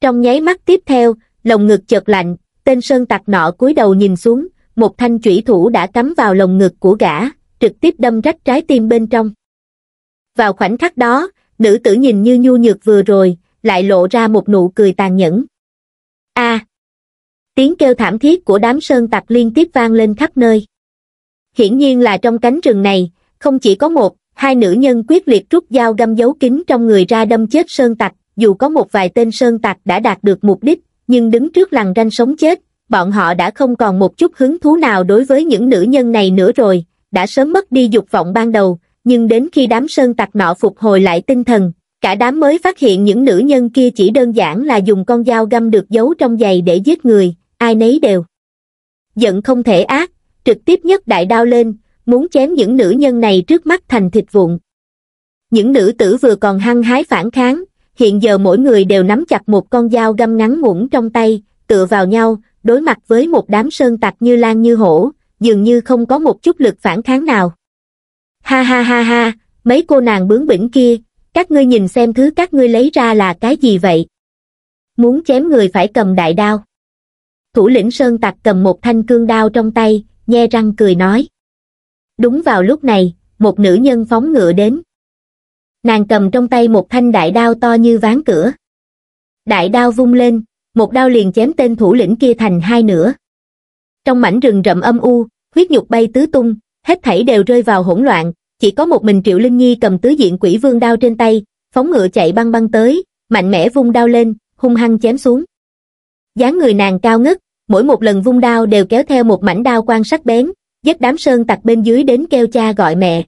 Trong nháy mắt tiếp theo, lồng ngực chợt lạnh, tên sơn tặc nọ cúi đầu nhìn xuống, một thanh chủy thủ đã cắm vào lồng ngực của gã, trực tiếp đâm rách trái tim bên trong. Vào khoảnh khắc đó, nữ tử nhìn như nhu nhược vừa rồi, lại lộ ra một nụ cười tàn nhẫn. A! tiếng kêu thảm thiết của đám sơn tặc liên tiếp vang lên khắp nơi. Hiển nhiên là trong cánh rừng này, không chỉ có một, hai nữ nhân quyết liệt rút dao găm giấu kín trong người ra đâm chết sơn tặc, dù có một vài tên sơn tặc đã đạt được mục đích, nhưng đứng trước lằn ranh sống chết, bọn họ đã không còn một chút hứng thú nào đối với những nữ nhân này nữa rồi, đã sớm mất đi dục vọng ban đầu, nhưng đến khi đám sơn tặc nọ phục hồi lại tinh thần, cả đám mới phát hiện những nữ nhân kia chỉ đơn giản là dùng con dao găm được giấu trong giày để giết người, ai nấy đều. Giận không thể ác, trực tiếp nhất đại đao lên, muốn chém những nữ nhân này trước mắt thành thịt vụn. Những nữ tử vừa còn hăng hái phản kháng, hiện giờ mỗi người đều nắm chặt một con dao găm ngắn ngủn trong tay, tựa vào nhau, đối mặt với một đám sơn tặc như lan như hổ, dường như không có một chút lực phản kháng nào. Ha ha ha ha, mấy cô nàng bướng bỉnh kia, các ngươi nhìn xem thứ các ngươi lấy ra là cái gì vậy? Muốn chém người phải cầm đại đao. Thủ lĩnh sơn tặc cầm một thanh cương đao trong tay, nhe răng cười nói đúng vào lúc này một nữ nhân phóng ngựa đến nàng cầm trong tay một thanh đại đao to như ván cửa đại đao vung lên một đao liền chém tên thủ lĩnh kia thành hai nửa trong mảnh rừng rậm âm u huyết nhục bay tứ tung hết thảy đều rơi vào hỗn loạn chỉ có một mình triệu linh nhi cầm tứ diện quỷ vương đao trên tay phóng ngựa chạy băng băng tới mạnh mẽ vung đao lên hung hăng chém xuống dáng người nàng cao ngất mỗi một lần vung đao đều kéo theo một mảnh đao quan sắc bén dắt đám sơn tặc bên dưới đến kêu cha gọi mẹ.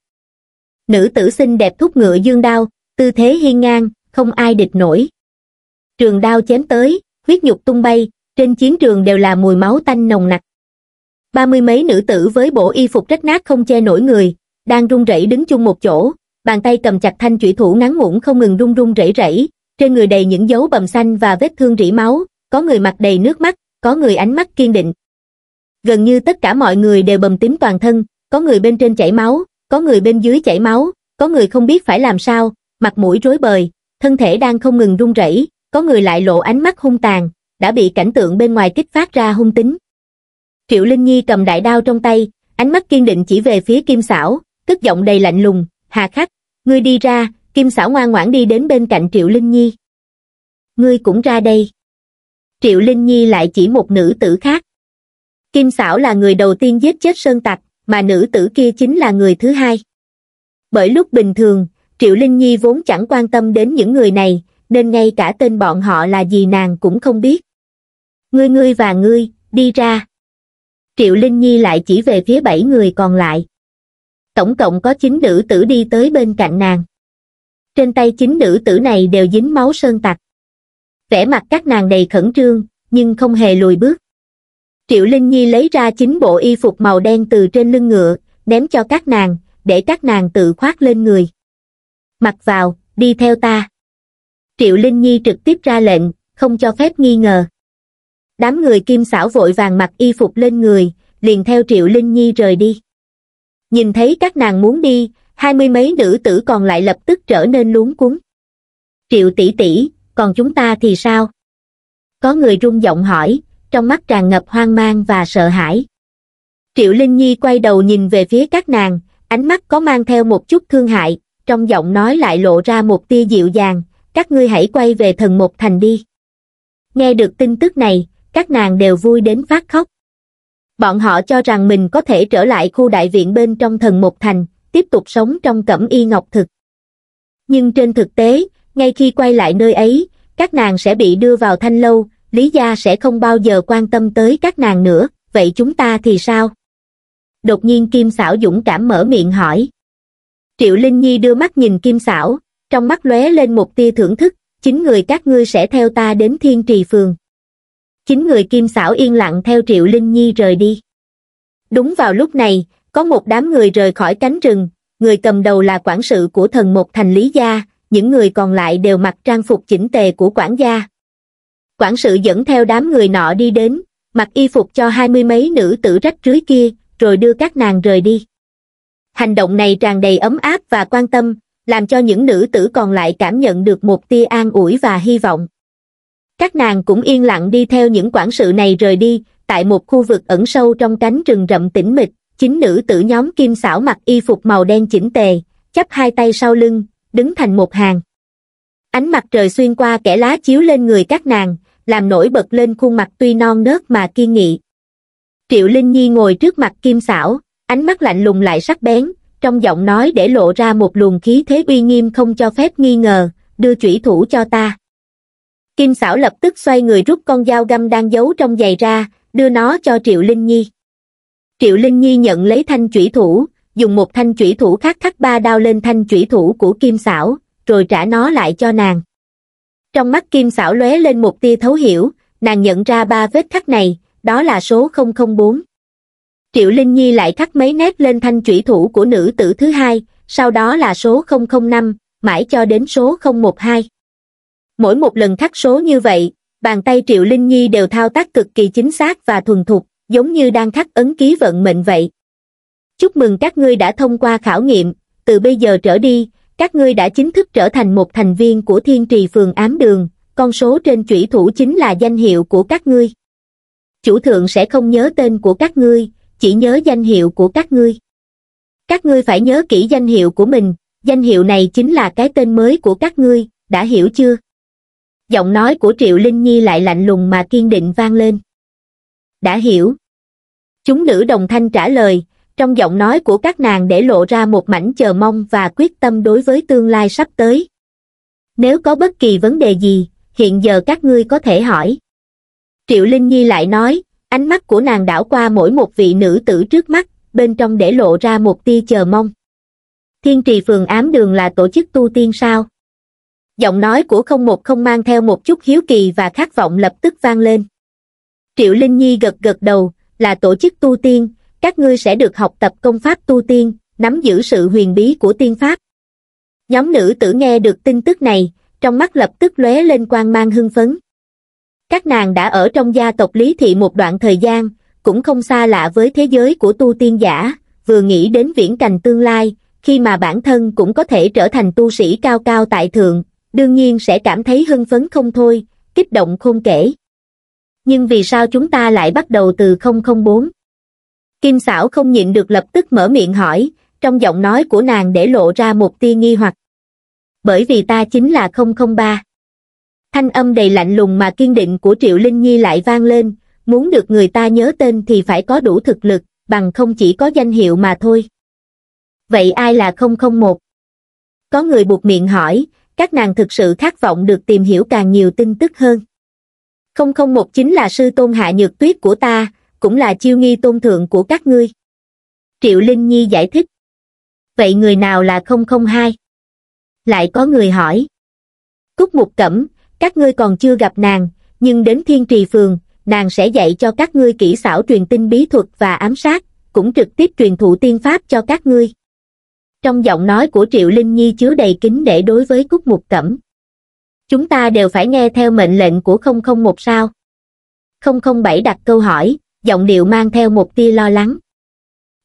Nữ tử xinh đẹp thúc ngựa dương đao, tư thế hiên ngang, không ai địch nổi. Trường đao chém tới, huyết nhục tung bay, trên chiến trường đều là mùi máu tanh nồng nặc. Ba mươi mấy nữ tử với bộ y phục rách nát không che nổi người, đang run rẩy đứng chung một chỗ, bàn tay cầm chặt thanh chủy thủ ngắn ngủn không ngừng run run rẩy rẩy, trên người đầy những dấu bầm xanh và vết thương rỉ máu, có người mặt đầy nước mắt, có người ánh mắt kiên định, gần như tất cả mọi người đều bầm tím toàn thân, có người bên trên chảy máu, có người bên dưới chảy máu, có người không biết phải làm sao, mặt mũi rối bời, thân thể đang không ngừng run rẩy, có người lại lộ ánh mắt hung tàn, đã bị cảnh tượng bên ngoài kích phát ra hung tính. Triệu Linh Nhi cầm đại đao trong tay, ánh mắt kiên định chỉ về phía Kim Sảo, cất giọng đầy lạnh lùng, "Hà Khắc, ngươi đi ra." Kim Sảo ngoan ngoãn đi đến bên cạnh Triệu Linh Nhi. "Ngươi cũng ra đây." Triệu Linh Nhi lại chỉ một nữ tử khác. Kim Sảo là người đầu tiên giết chết Sơn Tặc, mà nữ tử kia chính là người thứ hai. Bởi lúc bình thường, Triệu Linh Nhi vốn chẳng quan tâm đến những người này, nên ngay cả tên bọn họ là gì nàng cũng không biết. Ngươi ngươi và ngươi, đi ra. Triệu Linh Nhi lại chỉ về phía bảy người còn lại. Tổng cộng có chín nữ tử đi tới bên cạnh nàng. Trên tay chín nữ tử này đều dính máu sơn tặc. Vẻ mặt các nàng đầy khẩn trương, nhưng không hề lùi bước triệu linh nhi lấy ra chính bộ y phục màu đen từ trên lưng ngựa ném cho các nàng để các nàng tự khoác lên người mặc vào đi theo ta triệu linh nhi trực tiếp ra lệnh không cho phép nghi ngờ đám người kim xảo vội vàng mặc y phục lên người liền theo triệu linh nhi rời đi nhìn thấy các nàng muốn đi hai mươi mấy nữ tử còn lại lập tức trở nên luống cuống triệu tỷ tỷ còn chúng ta thì sao có người rung giọng hỏi trong mắt tràn ngập hoang mang và sợ hãi triệu linh nhi quay đầu nhìn về phía các nàng ánh mắt có mang theo một chút thương hại trong giọng nói lại lộ ra một tia dịu dàng các ngươi hãy quay về thần một thành đi nghe được tin tức này các nàng đều vui đến phát khóc bọn họ cho rằng mình có thể trở lại khu đại viện bên trong thần một thành tiếp tục sống trong cẩm y ngọc thực nhưng trên thực tế ngay khi quay lại nơi ấy các nàng sẽ bị đưa vào thanh lâu Lý Gia sẽ không bao giờ quan tâm tới các nàng nữa, vậy chúng ta thì sao? Đột nhiên Kim Sảo dũng cảm mở miệng hỏi. Triệu Linh Nhi đưa mắt nhìn Kim Sảo, trong mắt lóe lên một tia thưởng thức, chính người các ngươi sẽ theo ta đến Thiên Trì Phường. Chính người Kim Sảo yên lặng theo Triệu Linh Nhi rời đi. Đúng vào lúc này, có một đám người rời khỏi cánh rừng, người cầm đầu là quản sự của thần một thành Lý Gia, những người còn lại đều mặc trang phục chỉnh tề của quản gia, quản sự dẫn theo đám người nọ đi đến, mặc y phục cho hai mươi mấy nữ tử rách rưới kia, rồi đưa các nàng rời đi. Hành động này tràn đầy ấm áp và quan tâm, làm cho những nữ tử còn lại cảm nhận được một tia an ủi và hy vọng. Các nàng cũng yên lặng đi theo những quản sự này rời đi, tại một khu vực ẩn sâu trong cánh rừng rậm tĩnh mịch, chính nữ tử nhóm kim xảo mặc y phục màu đen chỉnh tề, chắp hai tay sau lưng, đứng thành một hàng. Ánh mặt trời xuyên qua kẻ lá chiếu lên người các nàng, làm nổi bật lên khuôn mặt tuy non nớt mà kiên nghị. Triệu Linh Nhi ngồi trước mặt Kim Sảo, ánh mắt lạnh lùng lại sắc bén, trong giọng nói để lộ ra một luồng khí thế uy nghiêm không cho phép nghi ngờ, đưa chủy thủ cho ta. Kim Sảo lập tức xoay người rút con dao găm đang giấu trong giày ra, đưa nó cho Triệu Linh Nhi. Triệu Linh Nhi nhận lấy thanh chủy thủ, dùng một thanh chủy thủ khác khắc ba đao lên thanh chủy thủ của Kim Sảo, rồi trả nó lại cho nàng trong mắt kim xảo lóe lên một tia thấu hiểu, nàng nhận ra ba vết khắc này, đó là số 004. Triệu Linh Nhi lại khắc mấy nét lên thanh chủy thủ của nữ tử thứ hai, sau đó là số 005, mãi cho đến số 012. Mỗi một lần khắc số như vậy, bàn tay Triệu Linh Nhi đều thao tác cực kỳ chính xác và thuần thục, giống như đang khắc ấn ký vận mệnh vậy. Chúc mừng các ngươi đã thông qua khảo nghiệm, từ bây giờ trở đi, các ngươi đã chính thức trở thành một thành viên của thiên trì phường ám đường, con số trên chủy thủ chính là danh hiệu của các ngươi. Chủ thượng sẽ không nhớ tên của các ngươi, chỉ nhớ danh hiệu của các ngươi. Các ngươi phải nhớ kỹ danh hiệu của mình, danh hiệu này chính là cái tên mới của các ngươi, đã hiểu chưa? Giọng nói của Triệu Linh Nhi lại lạnh lùng mà kiên định vang lên. Đã hiểu. Chúng nữ đồng thanh trả lời, trong giọng nói của các nàng để lộ ra một mảnh chờ mong và quyết tâm đối với tương lai sắp tới nếu có bất kỳ vấn đề gì hiện giờ các ngươi có thể hỏi triệu linh nhi lại nói ánh mắt của nàng đảo qua mỗi một vị nữ tử trước mắt bên trong để lộ ra một tia chờ mong thiên trì phường ám đường là tổ chức tu tiên sao giọng nói của không một không mang theo một chút hiếu kỳ và khát vọng lập tức vang lên triệu linh nhi gật gật đầu là tổ chức tu tiên các ngươi sẽ được học tập công pháp tu tiên, nắm giữ sự huyền bí của tiên pháp. Nhóm nữ tử nghe được tin tức này, trong mắt lập tức lóe lên quang mang hưng phấn. Các nàng đã ở trong gia tộc Lý Thị một đoạn thời gian, cũng không xa lạ với thế giới của tu tiên giả, vừa nghĩ đến viễn cảnh tương lai, khi mà bản thân cũng có thể trở thành tu sĩ cao cao tại thượng, đương nhiên sẽ cảm thấy hưng phấn không thôi, kích động không kể. Nhưng vì sao chúng ta lại bắt đầu từ 004? Kim xảo không nhịn được lập tức mở miệng hỏi, trong giọng nói của nàng để lộ ra một tia nghi hoặc. Bởi vì ta chính là 003. Thanh âm đầy lạnh lùng mà kiên định của Triệu Linh Nhi lại vang lên, muốn được người ta nhớ tên thì phải có đủ thực lực, bằng không chỉ có danh hiệu mà thôi. Vậy ai là 001? Có người buộc miệng hỏi, các nàng thực sự khát vọng được tìm hiểu càng nhiều tin tức hơn. 001 chính là sư tôn hạ nhược tuyết của ta, cũng là chiêu nghi tôn thượng của các ngươi. Triệu Linh Nhi giải thích. Vậy người nào là 002? Lại có người hỏi. Cúc Mục Cẩm, các ngươi còn chưa gặp nàng, nhưng đến thiên trì phường, nàng sẽ dạy cho các ngươi kỹ xảo truyền tin bí thuật và ám sát, cũng trực tiếp truyền thụ tiên pháp cho các ngươi. Trong giọng nói của Triệu Linh Nhi chứa đầy kính để đối với Cúc Mục Cẩm. Chúng ta đều phải nghe theo mệnh lệnh của 001 sao? 007 đặt câu hỏi, giọng điệu mang theo một tia lo lắng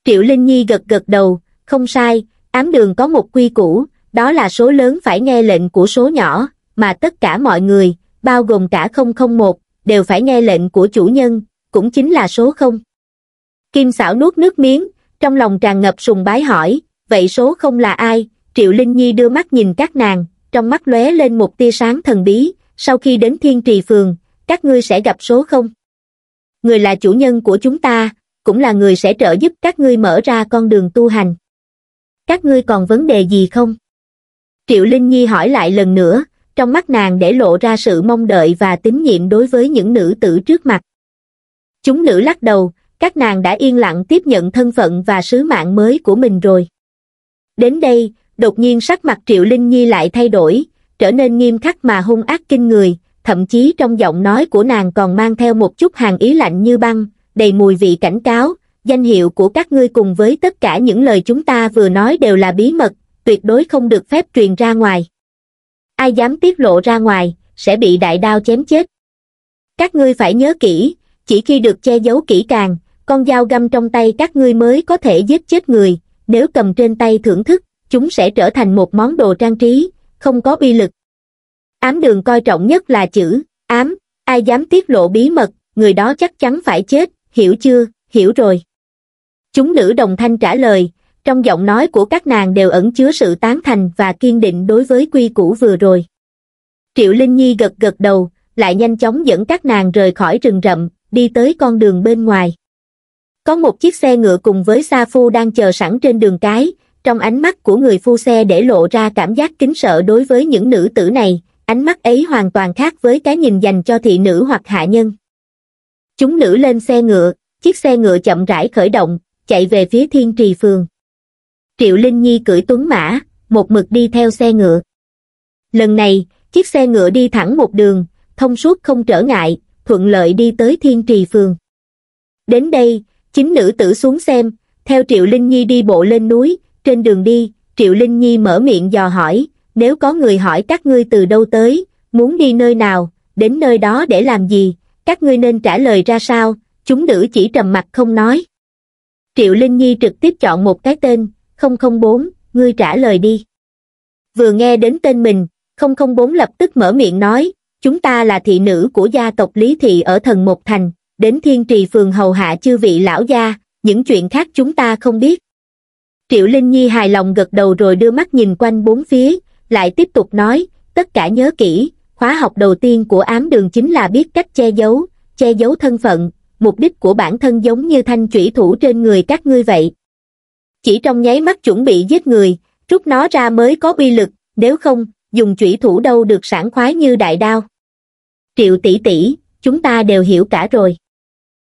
triệu linh nhi gật gật đầu không sai ám đường có một quy củ đó là số lớn phải nghe lệnh của số nhỏ mà tất cả mọi người bao gồm cả 001, đều phải nghe lệnh của chủ nhân cũng chính là số không kim xảo nuốt nước miếng trong lòng tràn ngập sùng bái hỏi vậy số không là ai triệu linh nhi đưa mắt nhìn các nàng trong mắt lóe lên một tia sáng thần bí sau khi đến thiên trì phường các ngươi sẽ gặp số không người là chủ nhân của chúng ta cũng là người sẽ trợ giúp các ngươi mở ra con đường tu hành các ngươi còn vấn đề gì không triệu linh nhi hỏi lại lần nữa trong mắt nàng để lộ ra sự mong đợi và tín nhiệm đối với những nữ tử trước mặt chúng nữ lắc đầu các nàng đã yên lặng tiếp nhận thân phận và sứ mạng mới của mình rồi đến đây đột nhiên sắc mặt triệu linh nhi lại thay đổi trở nên nghiêm khắc mà hung ác kinh người thậm chí trong giọng nói của nàng còn mang theo một chút hàng ý lạnh như băng, đầy mùi vị cảnh cáo, danh hiệu của các ngươi cùng với tất cả những lời chúng ta vừa nói đều là bí mật, tuyệt đối không được phép truyền ra ngoài. Ai dám tiết lộ ra ngoài, sẽ bị đại đao chém chết. Các ngươi phải nhớ kỹ, chỉ khi được che giấu kỹ càng, con dao găm trong tay các ngươi mới có thể giết chết người, nếu cầm trên tay thưởng thức, chúng sẽ trở thành một món đồ trang trí, không có uy lực, Ám đường coi trọng nhất là chữ, ám, ai dám tiết lộ bí mật, người đó chắc chắn phải chết, hiểu chưa, hiểu rồi. Chúng nữ đồng thanh trả lời, trong giọng nói của các nàng đều ẩn chứa sự tán thành và kiên định đối với quy củ vừa rồi. Triệu Linh Nhi gật gật đầu, lại nhanh chóng dẫn các nàng rời khỏi rừng rậm, đi tới con đường bên ngoài. Có một chiếc xe ngựa cùng với Sa Phu đang chờ sẵn trên đường cái, trong ánh mắt của người phu xe để lộ ra cảm giác kính sợ đối với những nữ tử này, ánh mắt ấy hoàn toàn khác với cái nhìn dành cho thị nữ hoặc hạ nhân chúng nữ lên xe ngựa chiếc xe ngựa chậm rãi khởi động chạy về phía thiên trì phường triệu linh nhi cưỡi tuấn mã một mực đi theo xe ngựa lần này chiếc xe ngựa đi thẳng một đường thông suốt không trở ngại thuận lợi đi tới thiên trì phường đến đây chính nữ tử xuống xem theo triệu linh nhi đi bộ lên núi trên đường đi triệu linh nhi mở miệng dò hỏi nếu có người hỏi các ngươi từ đâu tới, muốn đi nơi nào, đến nơi đó để làm gì, các ngươi nên trả lời ra sao, chúng nữ chỉ trầm mặt không nói. Triệu Linh Nhi trực tiếp chọn một cái tên, 004, ngươi trả lời đi. Vừa nghe đến tên mình, 004 lập tức mở miệng nói, chúng ta là thị nữ của gia tộc Lý Thị ở Thần Mộc Thành, đến Thiên Trì Phường hầu hạ chư vị lão gia, những chuyện khác chúng ta không biết. Triệu Linh Nhi hài lòng gật đầu rồi đưa mắt nhìn quanh bốn phía, lại tiếp tục nói, tất cả nhớ kỹ, khóa học đầu tiên của ám đường chính là biết cách che giấu, che giấu thân phận, mục đích của bản thân giống như thanh chủy thủ trên người các ngươi vậy. Chỉ trong nháy mắt chuẩn bị giết người, rút nó ra mới có uy lực, nếu không, dùng chủy thủ đâu được sản khoái như đại đao. Triệu tỷ tỷ, chúng ta đều hiểu cả rồi.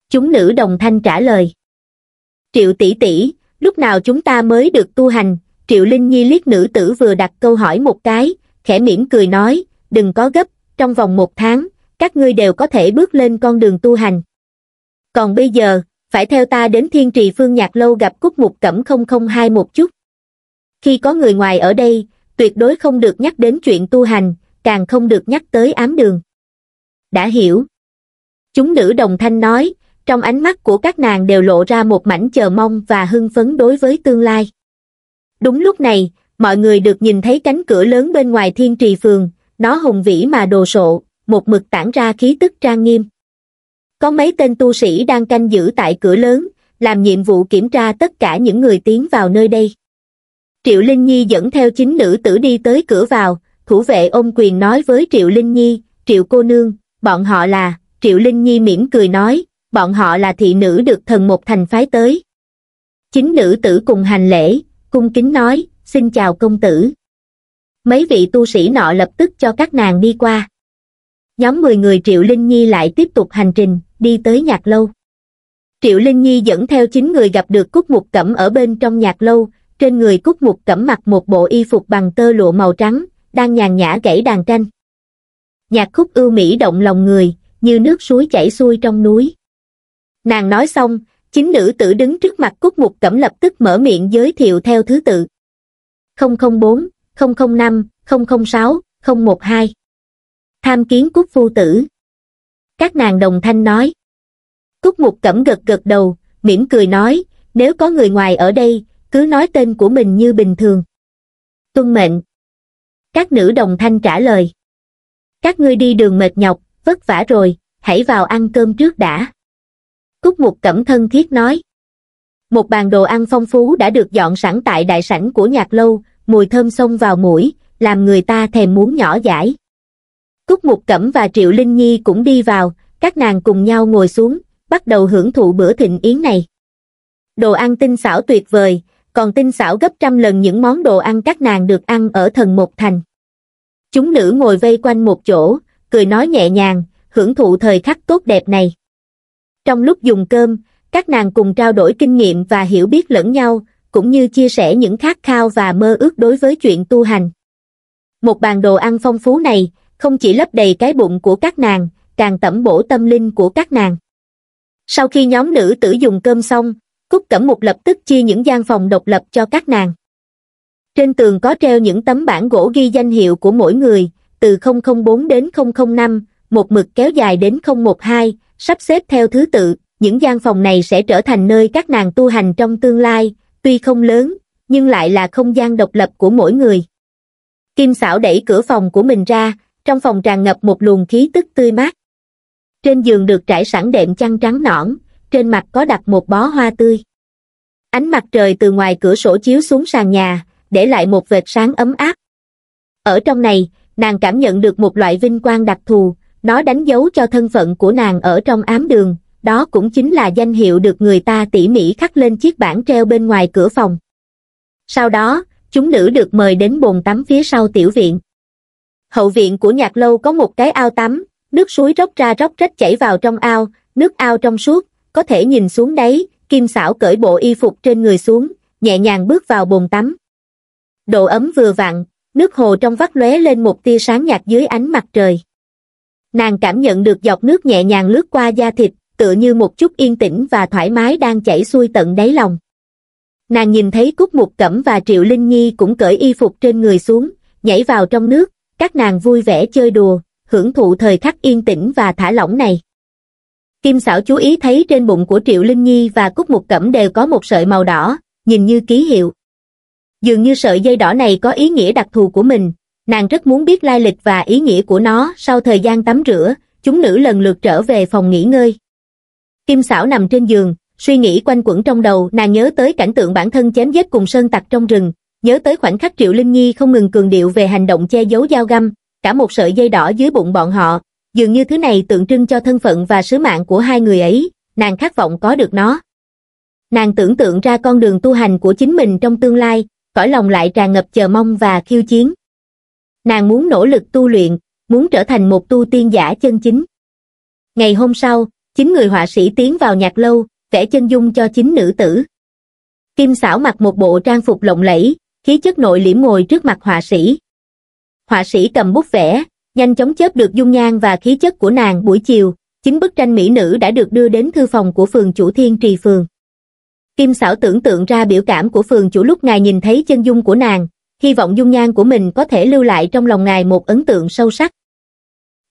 Chúng nữ đồng thanh trả lời. Triệu tỷ tỷ, lúc nào chúng ta mới được tu hành, Triệu Linh Nhi liếc nữ tử vừa đặt câu hỏi một cái, khẽ mỉm cười nói, đừng có gấp, trong vòng một tháng, các ngươi đều có thể bước lên con đường tu hành. Còn bây giờ, phải theo ta đến thiên trì phương nhạc lâu gặp cúc mục cẩm 002 một chút. Khi có người ngoài ở đây, tuyệt đối không được nhắc đến chuyện tu hành, càng không được nhắc tới ám đường. Đã hiểu. Chúng nữ đồng thanh nói, trong ánh mắt của các nàng đều lộ ra một mảnh chờ mong và hưng phấn đối với tương lai. Đúng lúc này, mọi người được nhìn thấy cánh cửa lớn bên ngoài thiên trì phường, nó hùng vĩ mà đồ sộ, một mực tản ra khí tức trang nghiêm. Có mấy tên tu sĩ đang canh giữ tại cửa lớn, làm nhiệm vụ kiểm tra tất cả những người tiến vào nơi đây. Triệu Linh Nhi dẫn theo chính nữ tử đi tới cửa vào, thủ vệ ôm quyền nói với Triệu Linh Nhi, Triệu cô nương, bọn họ là, Triệu Linh Nhi mỉm cười nói, bọn họ là thị nữ được thần một thành phái tới. Chính nữ tử cùng hành lễ, cung kính nói, xin chào công tử. Mấy vị tu sĩ nọ lập tức cho các nàng đi qua. Nhóm 10 người Triệu Linh Nhi lại tiếp tục hành trình, đi tới nhạc lâu. Triệu Linh Nhi dẫn theo chín người gặp được Cúc Mục Cẩm ở bên trong nhạc lâu, trên người Cúc Mục Cẩm mặc một bộ y phục bằng tơ lụa màu trắng, đang nhàn nhã gãy đàn tranh. Nhạc khúc ưu mỹ động lòng người, như nước suối chảy xuôi trong núi. Nàng nói xong, chính nữ tử đứng trước mặt cúc mục cẩm lập tức mở miệng giới thiệu theo thứ tự 004, 005, 006, 012. Tham kiến cúc phu tử. Các nàng đồng thanh nói. Cúc mục cẩm gật gật đầu, mỉm cười nói, nếu có người ngoài ở đây, cứ nói tên của mình như bình thường. Tuân mệnh. Các nữ đồng thanh trả lời. Các ngươi đi đường mệt nhọc, vất vả rồi, hãy vào ăn cơm trước đã. Cúc Mục Cẩm thân thiết nói. Một bàn đồ ăn phong phú đã được dọn sẵn tại đại sảnh của nhạc lâu, mùi thơm xông vào mũi, làm người ta thèm muốn nhỏ giải. Cúc Mục Cẩm và Triệu Linh Nhi cũng đi vào, các nàng cùng nhau ngồi xuống, bắt đầu hưởng thụ bữa thịnh yến này. Đồ ăn tinh xảo tuyệt vời, còn tinh xảo gấp trăm lần những món đồ ăn các nàng được ăn ở thần một thành. Chúng nữ ngồi vây quanh một chỗ, cười nói nhẹ nhàng, hưởng thụ thời khắc tốt đẹp này. Trong lúc dùng cơm, các nàng cùng trao đổi kinh nghiệm và hiểu biết lẫn nhau, cũng như chia sẻ những khát khao và mơ ước đối với chuyện tu hành. Một bàn đồ ăn phong phú này không chỉ lấp đầy cái bụng của các nàng, càng tẩm bổ tâm linh của các nàng. Sau khi nhóm nữ tử dùng cơm xong, Cúc Cẩm Mục lập tức chia những gian phòng độc lập cho các nàng. Trên tường có treo những tấm bảng gỗ ghi danh hiệu của mỗi người, từ 004 đến 005, một mực kéo dài đến 012, sắp xếp theo thứ tự, những gian phòng này sẽ trở thành nơi các nàng tu hành trong tương lai, tuy không lớn, nhưng lại là không gian độc lập của mỗi người. Kim xảo đẩy cửa phòng của mình ra, trong phòng tràn ngập một luồng khí tức tươi mát. Trên giường được trải sẵn đệm chăn trắng nõn, trên mặt có đặt một bó hoa tươi. Ánh mặt trời từ ngoài cửa sổ chiếu xuống sàn nhà, để lại một vệt sáng ấm áp. Ở trong này, nàng cảm nhận được một loại vinh quang đặc thù, nó đánh dấu cho thân phận của nàng ở trong ám đường, đó cũng chính là danh hiệu được người ta tỉ mỉ khắc lên chiếc bảng treo bên ngoài cửa phòng. Sau đó, chúng nữ được mời đến bồn tắm phía sau tiểu viện. Hậu viện của nhạc lâu có một cái ao tắm, nước suối róc ra róc rách chảy vào trong ao, nước ao trong suốt, có thể nhìn xuống đáy, kim xảo cởi bộ y phục trên người xuống, nhẹ nhàng bước vào bồn tắm. Độ ấm vừa vặn, nước hồ trong vắt lóe lên một tia sáng nhạt dưới ánh mặt trời nàng cảm nhận được giọt nước nhẹ nhàng lướt qua da thịt tựa như một chút yên tĩnh và thoải mái đang chảy xuôi tận đáy lòng nàng nhìn thấy cúc mục cẩm và triệu linh nhi cũng cởi y phục trên người xuống nhảy vào trong nước các nàng vui vẻ chơi đùa hưởng thụ thời khắc yên tĩnh và thả lỏng này kim sảo chú ý thấy trên bụng của triệu linh nhi và cúc mục cẩm đều có một sợi màu đỏ nhìn như ký hiệu dường như sợi dây đỏ này có ý nghĩa đặc thù của mình nàng rất muốn biết lai lịch và ý nghĩa của nó sau thời gian tắm rửa, chúng nữ lần lượt trở về phòng nghỉ ngơi. Kim Sảo nằm trên giường, suy nghĩ quanh quẩn trong đầu nàng nhớ tới cảnh tượng bản thân chém giết cùng sơn tặc trong rừng, nhớ tới khoảnh khắc Triệu Linh Nhi không ngừng cường điệu về hành động che giấu dao găm, cả một sợi dây đỏ dưới bụng bọn họ, dường như thứ này tượng trưng cho thân phận và sứ mạng của hai người ấy, nàng khát vọng có được nó. Nàng tưởng tượng ra con đường tu hành của chính mình trong tương lai, cõi lòng lại tràn ngập chờ mong và khiêu chiến. Nàng muốn nỗ lực tu luyện, muốn trở thành một tu tiên giả chân chính. Ngày hôm sau, chính người họa sĩ tiến vào nhạc lâu, vẽ chân dung cho chính nữ tử. Kim xảo mặc một bộ trang phục lộng lẫy, khí chất nội liễm ngồi trước mặt họa sĩ. Họa sĩ cầm bút vẽ, nhanh chóng chớp được dung nhan và khí chất của nàng buổi chiều, chính bức tranh mỹ nữ đã được đưa đến thư phòng của phường chủ thiên trì phường. Kim xảo tưởng tượng ra biểu cảm của phường chủ lúc ngài nhìn thấy chân dung của nàng, hy vọng dung nhan của mình có thể lưu lại trong lòng ngài một ấn tượng sâu sắc.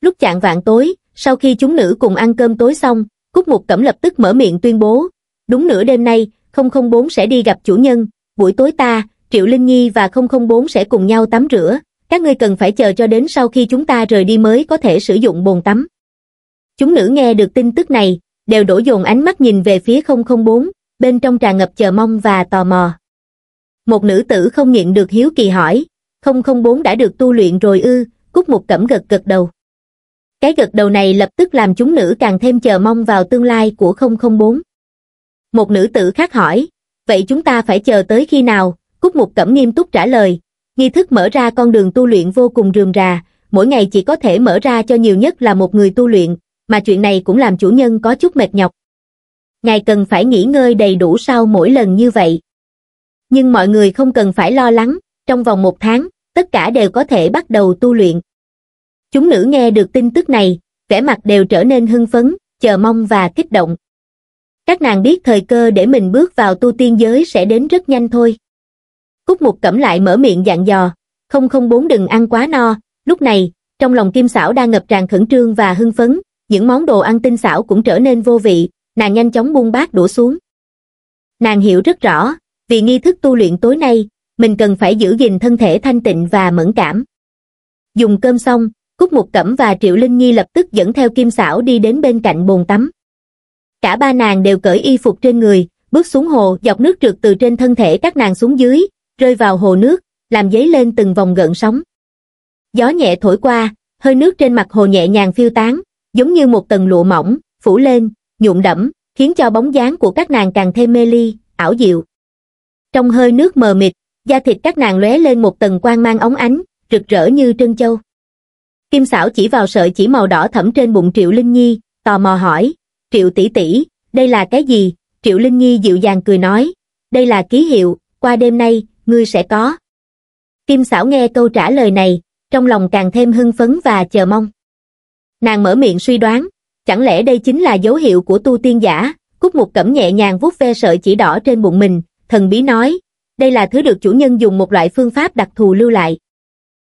Lúc chạng vạn tối, sau khi chúng nữ cùng ăn cơm tối xong, Cúc Mục Cẩm lập tức mở miệng tuyên bố, đúng nửa đêm nay, 004 sẽ đi gặp chủ nhân, buổi tối ta, Triệu Linh Nhi và 004 sẽ cùng nhau tắm rửa, các ngươi cần phải chờ cho đến sau khi chúng ta rời đi mới có thể sử dụng bồn tắm. Chúng nữ nghe được tin tức này, đều đổ dồn ánh mắt nhìn về phía 004, bên trong tràn ngập chờ mong và tò mò một nữ tử không nhịn được hiếu kỳ hỏi, không không bốn đã được tu luyện rồi ư, cúc một cẩm gật gật đầu. Cái gật đầu này lập tức làm chúng nữ càng thêm chờ mong vào tương lai của không không bốn Một nữ tử khác hỏi, vậy chúng ta phải chờ tới khi nào, cúc một cẩm nghiêm túc trả lời, nghi thức mở ra con đường tu luyện vô cùng rườm rà, mỗi ngày chỉ có thể mở ra cho nhiều nhất là một người tu luyện, mà chuyện này cũng làm chủ nhân có chút mệt nhọc. Ngài cần phải nghỉ ngơi đầy đủ sau mỗi lần như vậy nhưng mọi người không cần phải lo lắng, trong vòng một tháng, tất cả đều có thể bắt đầu tu luyện. Chúng nữ nghe được tin tức này, vẻ mặt đều trở nên hưng phấn, chờ mong và kích động. Các nàng biết thời cơ để mình bước vào tu tiên giới sẽ đến rất nhanh thôi. Cúc Mục cẩm lại mở miệng dặn dò, không không bốn đừng ăn quá no, lúc này, trong lòng Kim Sảo đang ngập tràn khẩn trương và hưng phấn, những món đồ ăn tinh xảo cũng trở nên vô vị, nàng nhanh chóng buông bát đũa xuống. Nàng hiểu rất rõ, vì nghi thức tu luyện tối nay, mình cần phải giữ gìn thân thể thanh tịnh và mẫn cảm. Dùng cơm xong, Cúc Mục Cẩm và Triệu Linh Nhi lập tức dẫn theo Kim Sảo đi đến bên cạnh bồn tắm. Cả ba nàng đều cởi y phục trên người, bước xuống hồ dọc nước trượt từ trên thân thể các nàng xuống dưới, rơi vào hồ nước, làm dấy lên từng vòng gợn sóng. Gió nhẹ thổi qua, hơi nước trên mặt hồ nhẹ nhàng phiêu tán, giống như một tầng lụa mỏng, phủ lên, nhuộm đẫm, khiến cho bóng dáng của các nàng càng thêm mê ly, ảo diệu trong hơi nước mờ mịt da thịt các nàng lóe lên một tầng quang mang óng ánh rực rỡ như trân châu kim sảo chỉ vào sợi chỉ màu đỏ thẫm trên bụng triệu linh nhi tò mò hỏi triệu tỷ tỷ đây là cái gì triệu linh nhi dịu dàng cười nói đây là ký hiệu qua đêm nay ngươi sẽ có kim sảo nghe câu trả lời này trong lòng càng thêm hưng phấn và chờ mong nàng mở miệng suy đoán chẳng lẽ đây chính là dấu hiệu của tu tiên giả cúc một cẩm nhẹ nhàng vuốt ve sợi chỉ đỏ trên bụng mình thần bí nói, đây là thứ được chủ nhân dùng một loại phương pháp đặc thù lưu lại.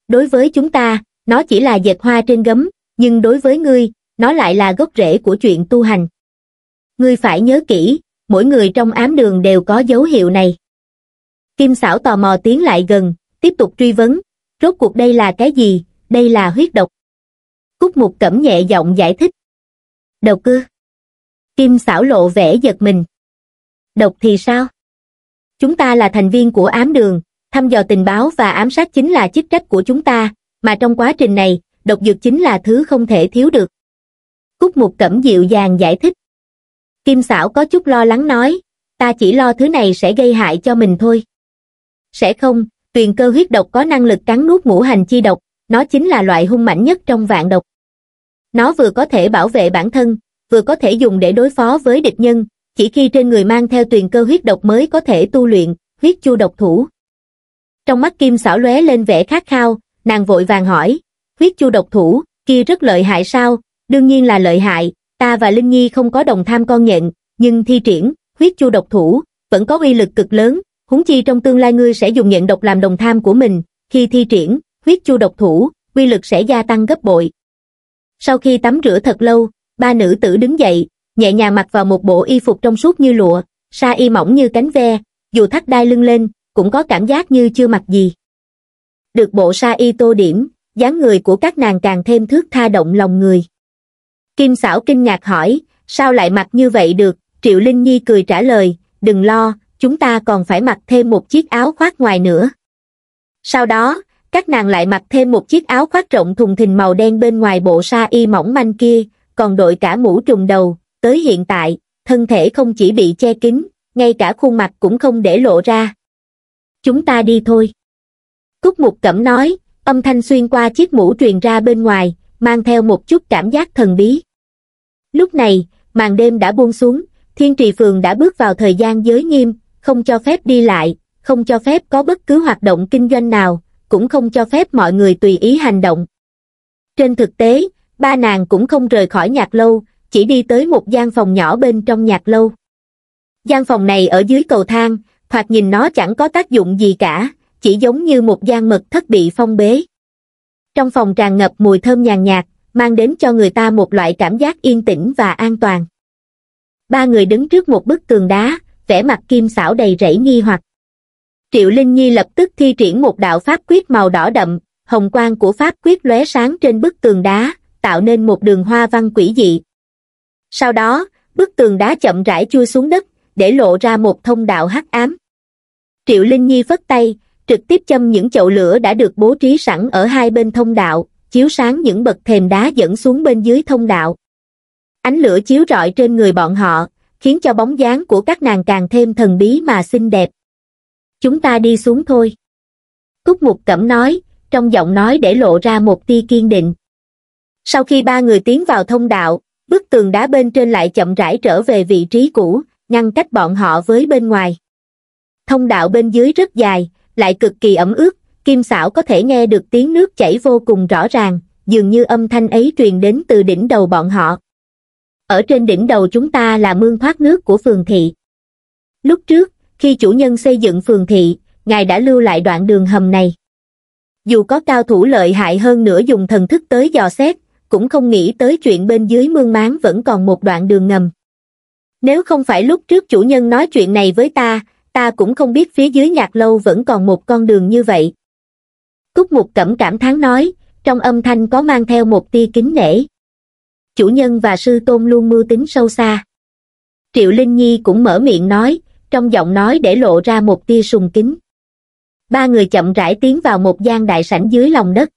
Đối với chúng ta, nó chỉ là dệt hoa trên gấm, nhưng đối với ngươi, nó lại là gốc rễ của chuyện tu hành. Ngươi phải nhớ kỹ, mỗi người trong ám đường đều có dấu hiệu này. Kim xảo tò mò tiến lại gần, tiếp tục truy vấn, rốt cuộc đây là cái gì, đây là huyết độc. Cúc Mục Cẩm nhẹ giọng giải thích. Độc cư. Kim xảo lộ vẻ giật mình. Độc thì sao? Chúng ta là thành viên của ám đường, thăm dò tình báo và ám sát chính là chức trách của chúng ta, mà trong quá trình này, độc dược chính là thứ không thể thiếu được. Cúc một Cẩm dịu dàng giải thích. Kim Sảo có chút lo lắng nói, ta chỉ lo thứ này sẽ gây hại cho mình thôi. Sẽ không, tuyền cơ huyết độc có năng lực cắn nuốt ngũ hành chi độc, nó chính là loại hung mạnh nhất trong vạn độc. Nó vừa có thể bảo vệ bản thân, vừa có thể dùng để đối phó với địch nhân, chỉ khi trên người mang theo tuyền cơ huyết độc mới có thể tu luyện, huyết chu độc thủ. Trong mắt Kim xảo lóe lên vẻ khát khao, nàng vội vàng hỏi, huyết chu độc thủ, kia rất lợi hại sao, đương nhiên là lợi hại, ta và Linh Nhi không có đồng tham con nhận, nhưng thi triển, huyết chu độc thủ, vẫn có uy lực cực lớn, huống chi trong tương lai ngươi sẽ dùng nhận độc làm đồng tham của mình, khi thi triển, huyết chu độc thủ, uy lực sẽ gia tăng gấp bội. Sau khi tắm rửa thật lâu, ba nữ tử đứng dậy, nhẹ nhàng mặc vào một bộ y phục trong suốt như lụa, sa y mỏng như cánh ve, dù thắt đai lưng lên, cũng có cảm giác như chưa mặc gì. Được bộ sa y tô điểm, dáng người của các nàng càng thêm thước tha động lòng người. Kim xảo kinh ngạc hỏi, sao lại mặc như vậy được, Triệu Linh Nhi cười trả lời, đừng lo, chúng ta còn phải mặc thêm một chiếc áo khoác ngoài nữa. Sau đó, các nàng lại mặc thêm một chiếc áo khoác rộng thùng thình màu đen bên ngoài bộ sa y mỏng manh kia, còn đội cả mũ trùng đầu, tới hiện tại, thân thể không chỉ bị che kín, ngay cả khuôn mặt cũng không để lộ ra. Chúng ta đi thôi. Cúc Mục Cẩm nói, âm thanh xuyên qua chiếc mũ truyền ra bên ngoài, mang theo một chút cảm giác thần bí. Lúc này, màn đêm đã buông xuống, thiên trì phường đã bước vào thời gian giới nghiêm, không cho phép đi lại, không cho phép có bất cứ hoạt động kinh doanh nào, cũng không cho phép mọi người tùy ý hành động. Trên thực tế, ba nàng cũng không rời khỏi nhạc lâu, chỉ đi tới một gian phòng nhỏ bên trong nhạc lâu gian phòng này ở dưới cầu thang thoạt nhìn nó chẳng có tác dụng gì cả chỉ giống như một gian mật thất bị phong bế trong phòng tràn ngập mùi thơm nhàn nhạt mang đến cho người ta một loại cảm giác yên tĩnh và an toàn ba người đứng trước một bức tường đá vẻ mặt kim xảo đầy rẫy nghi hoặc triệu linh nhi lập tức thi triển một đạo pháp quyết màu đỏ đậm hồng quang của pháp quyết lóe sáng trên bức tường đá tạo nên một đường hoa văn quỷ dị sau đó, bức tường đá chậm rãi chui xuống đất, để lộ ra một thông đạo hắc ám. Triệu Linh Nhi phất tay, trực tiếp châm những chậu lửa đã được bố trí sẵn ở hai bên thông đạo, chiếu sáng những bậc thềm đá dẫn xuống bên dưới thông đạo. Ánh lửa chiếu rọi trên người bọn họ, khiến cho bóng dáng của các nàng càng thêm thần bí mà xinh đẹp. Chúng ta đi xuống thôi. Cúc Mục Cẩm nói, trong giọng nói để lộ ra một tia kiên định. Sau khi ba người tiến vào thông đạo, bức tường đá bên trên lại chậm rãi trở về vị trí cũ, ngăn cách bọn họ với bên ngoài. Thông đạo bên dưới rất dài, lại cực kỳ ẩm ướt, Kim Sảo có thể nghe được tiếng nước chảy vô cùng rõ ràng, dường như âm thanh ấy truyền đến từ đỉnh đầu bọn họ. Ở trên đỉnh đầu chúng ta là mương thoát nước của phường thị. Lúc trước, khi chủ nhân xây dựng phường thị, ngài đã lưu lại đoạn đường hầm này. Dù có cao thủ lợi hại hơn nữa dùng thần thức tới dò xét, cũng không nghĩ tới chuyện bên dưới mương máng vẫn còn một đoạn đường ngầm. Nếu không phải lúc trước chủ nhân nói chuyện này với ta, ta cũng không biết phía dưới nhạc lâu vẫn còn một con đường như vậy. Cúc Mục Cẩm cảm thán nói, trong âm thanh có mang theo một tia kính nể. Chủ nhân và sư tôn luôn mưu tính sâu xa. Triệu Linh Nhi cũng mở miệng nói, trong giọng nói để lộ ra một tia sùng kính. Ba người chậm rãi tiến vào một gian đại sảnh dưới lòng đất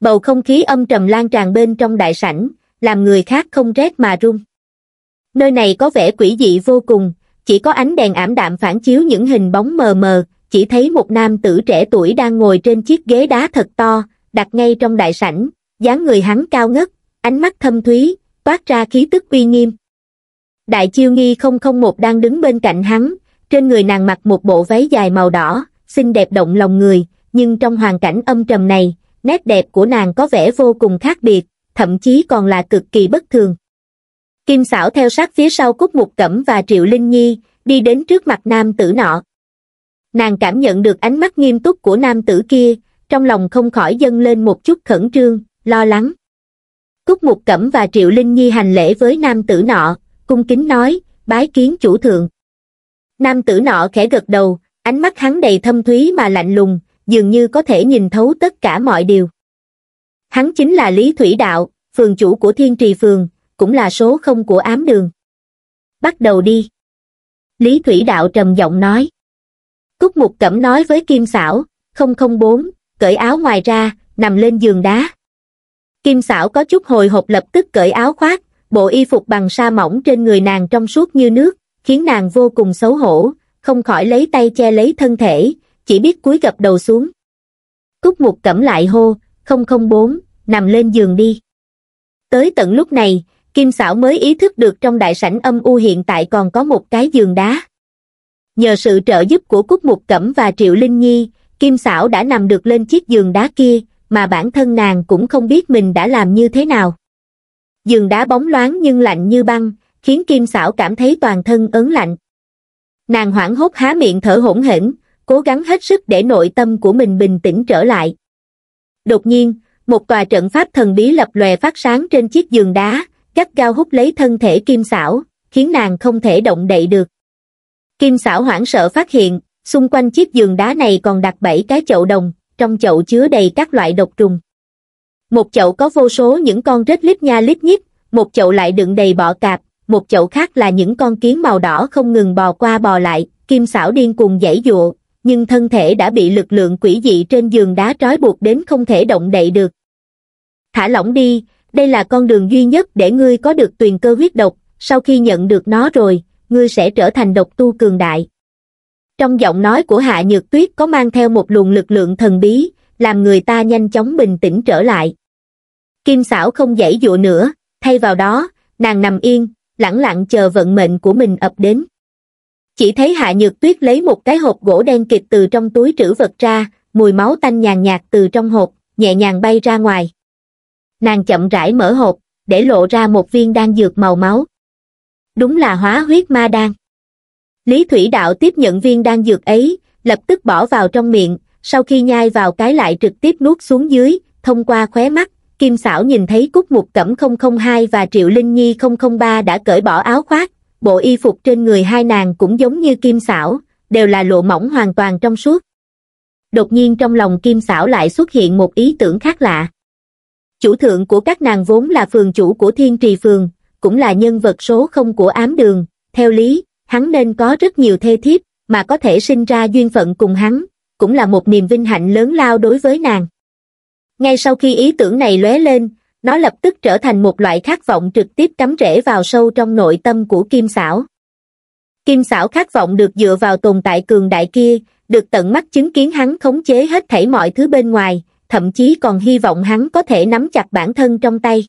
bầu không khí âm trầm lan tràn bên trong đại sảnh làm người khác không rét mà run nơi này có vẻ quỷ dị vô cùng chỉ có ánh đèn ảm đạm phản chiếu những hình bóng mờ mờ chỉ thấy một nam tử trẻ tuổi đang ngồi trên chiếc ghế đá thật to đặt ngay trong đại sảnh dáng người hắn cao ngất ánh mắt thâm thúy toát ra khí tức uy nghiêm đại chiêu nghi không không một đang đứng bên cạnh hắn trên người nàng mặc một bộ váy dài màu đỏ xinh đẹp động lòng người nhưng trong hoàn cảnh âm trầm này nét đẹp của nàng có vẻ vô cùng khác biệt, thậm chí còn là cực kỳ bất thường. Kim Sảo theo sát phía sau Cúc Mục Cẩm và Triệu Linh Nhi, đi đến trước mặt nam tử nọ. Nàng cảm nhận được ánh mắt nghiêm túc của nam tử kia, trong lòng không khỏi dâng lên một chút khẩn trương, lo lắng. Cúc Mục Cẩm và Triệu Linh Nhi hành lễ với nam tử nọ, cung kính nói, bái kiến chủ thượng. Nam tử nọ khẽ gật đầu, ánh mắt hắn đầy thâm thúy mà lạnh lùng, dường như có thể nhìn thấu tất cả mọi điều. Hắn chính là Lý Thủy Đạo, phường chủ của Thiên Trì Phường, cũng là số không của ám đường. Bắt đầu đi. Lý Thủy Đạo trầm giọng nói. Cúc Mục Cẩm nói với Kim Sảo, 004, cởi áo ngoài ra, nằm lên giường đá. Kim Sảo có chút hồi hộp lập tức cởi áo khoác, bộ y phục bằng sa mỏng trên người nàng trong suốt như nước, khiến nàng vô cùng xấu hổ, không khỏi lấy tay che lấy thân thể, chỉ biết cúi gập đầu xuống. Cúc mục cẩm lại hô, không không bốn, nằm lên giường đi. Tới tận lúc này, Kim Sảo mới ý thức được trong đại sảnh âm u hiện tại còn có một cái giường đá. Nhờ sự trợ giúp của Cúc Mục Cẩm và Triệu Linh Nhi, Kim Sảo đã nằm được lên chiếc giường đá kia, mà bản thân nàng cũng không biết mình đã làm như thế nào. Giường đá bóng loáng nhưng lạnh như băng, khiến Kim Sảo cảm thấy toàn thân ớn lạnh. Nàng hoảng hốt há miệng thở hổn hển, cố gắng hết sức để nội tâm của mình bình tĩnh trở lại. Đột nhiên, một tòa trận pháp thần bí lập lòe phát sáng trên chiếc giường đá, gắt gao hút lấy thân thể kim xảo, khiến nàng không thể động đậy được. Kim xảo hoảng sợ phát hiện, xung quanh chiếc giường đá này còn đặt bảy cái chậu đồng, trong chậu chứa đầy các loại độc trùng. Một chậu có vô số những con rết lít nha lít nhít, một chậu lại đựng đầy bọ cạp, một chậu khác là những con kiến màu đỏ không ngừng bò qua bò lại, kim xảo điên cuồng dãy dụa, nhưng thân thể đã bị lực lượng quỷ dị trên giường đá trói buộc đến không thể động đậy được. Thả lỏng đi, đây là con đường duy nhất để ngươi có được tuyền cơ huyết độc, sau khi nhận được nó rồi, ngươi sẽ trở thành độc tu cường đại. Trong giọng nói của Hạ Nhược Tuyết có mang theo một luồng lực lượng thần bí, làm người ta nhanh chóng bình tĩnh trở lại. Kim xảo không dãy dụa nữa, thay vào đó, nàng nằm yên, lẳng lặng chờ vận mệnh của mình ập đến chỉ thấy hạ nhược tuyết lấy một cái hộp gỗ đen kịch từ trong túi trữ vật ra, mùi máu tanh nhàn nhạt từ trong hộp, nhẹ nhàng bay ra ngoài. Nàng chậm rãi mở hộp, để lộ ra một viên đan dược màu máu. Đúng là hóa huyết ma đan. Lý Thủy Đạo tiếp nhận viên đan dược ấy, lập tức bỏ vào trong miệng, sau khi nhai vào cái lại trực tiếp nuốt xuống dưới, thông qua khóe mắt, Kim Sảo nhìn thấy Cúc Mục Cẩm 002 và Triệu Linh Nhi 003 đã cởi bỏ áo khoác, bộ y phục trên người hai nàng cũng giống như kim xảo, đều là lộ mỏng hoàn toàn trong suốt. Đột nhiên trong lòng kim xảo lại xuất hiện một ý tưởng khác lạ. Chủ thượng của các nàng vốn là phường chủ của thiên trì phường, cũng là nhân vật số không của ám đường, theo lý, hắn nên có rất nhiều thê thiếp, mà có thể sinh ra duyên phận cùng hắn, cũng là một niềm vinh hạnh lớn lao đối với nàng. Ngay sau khi ý tưởng này lóe lên, nó lập tức trở thành một loại khát vọng trực tiếp cắm rễ vào sâu trong nội tâm của Kim Sảo. Kim Sảo khát vọng được dựa vào tồn tại cường đại kia, được tận mắt chứng kiến hắn khống chế hết thảy mọi thứ bên ngoài, thậm chí còn hy vọng hắn có thể nắm chặt bản thân trong tay.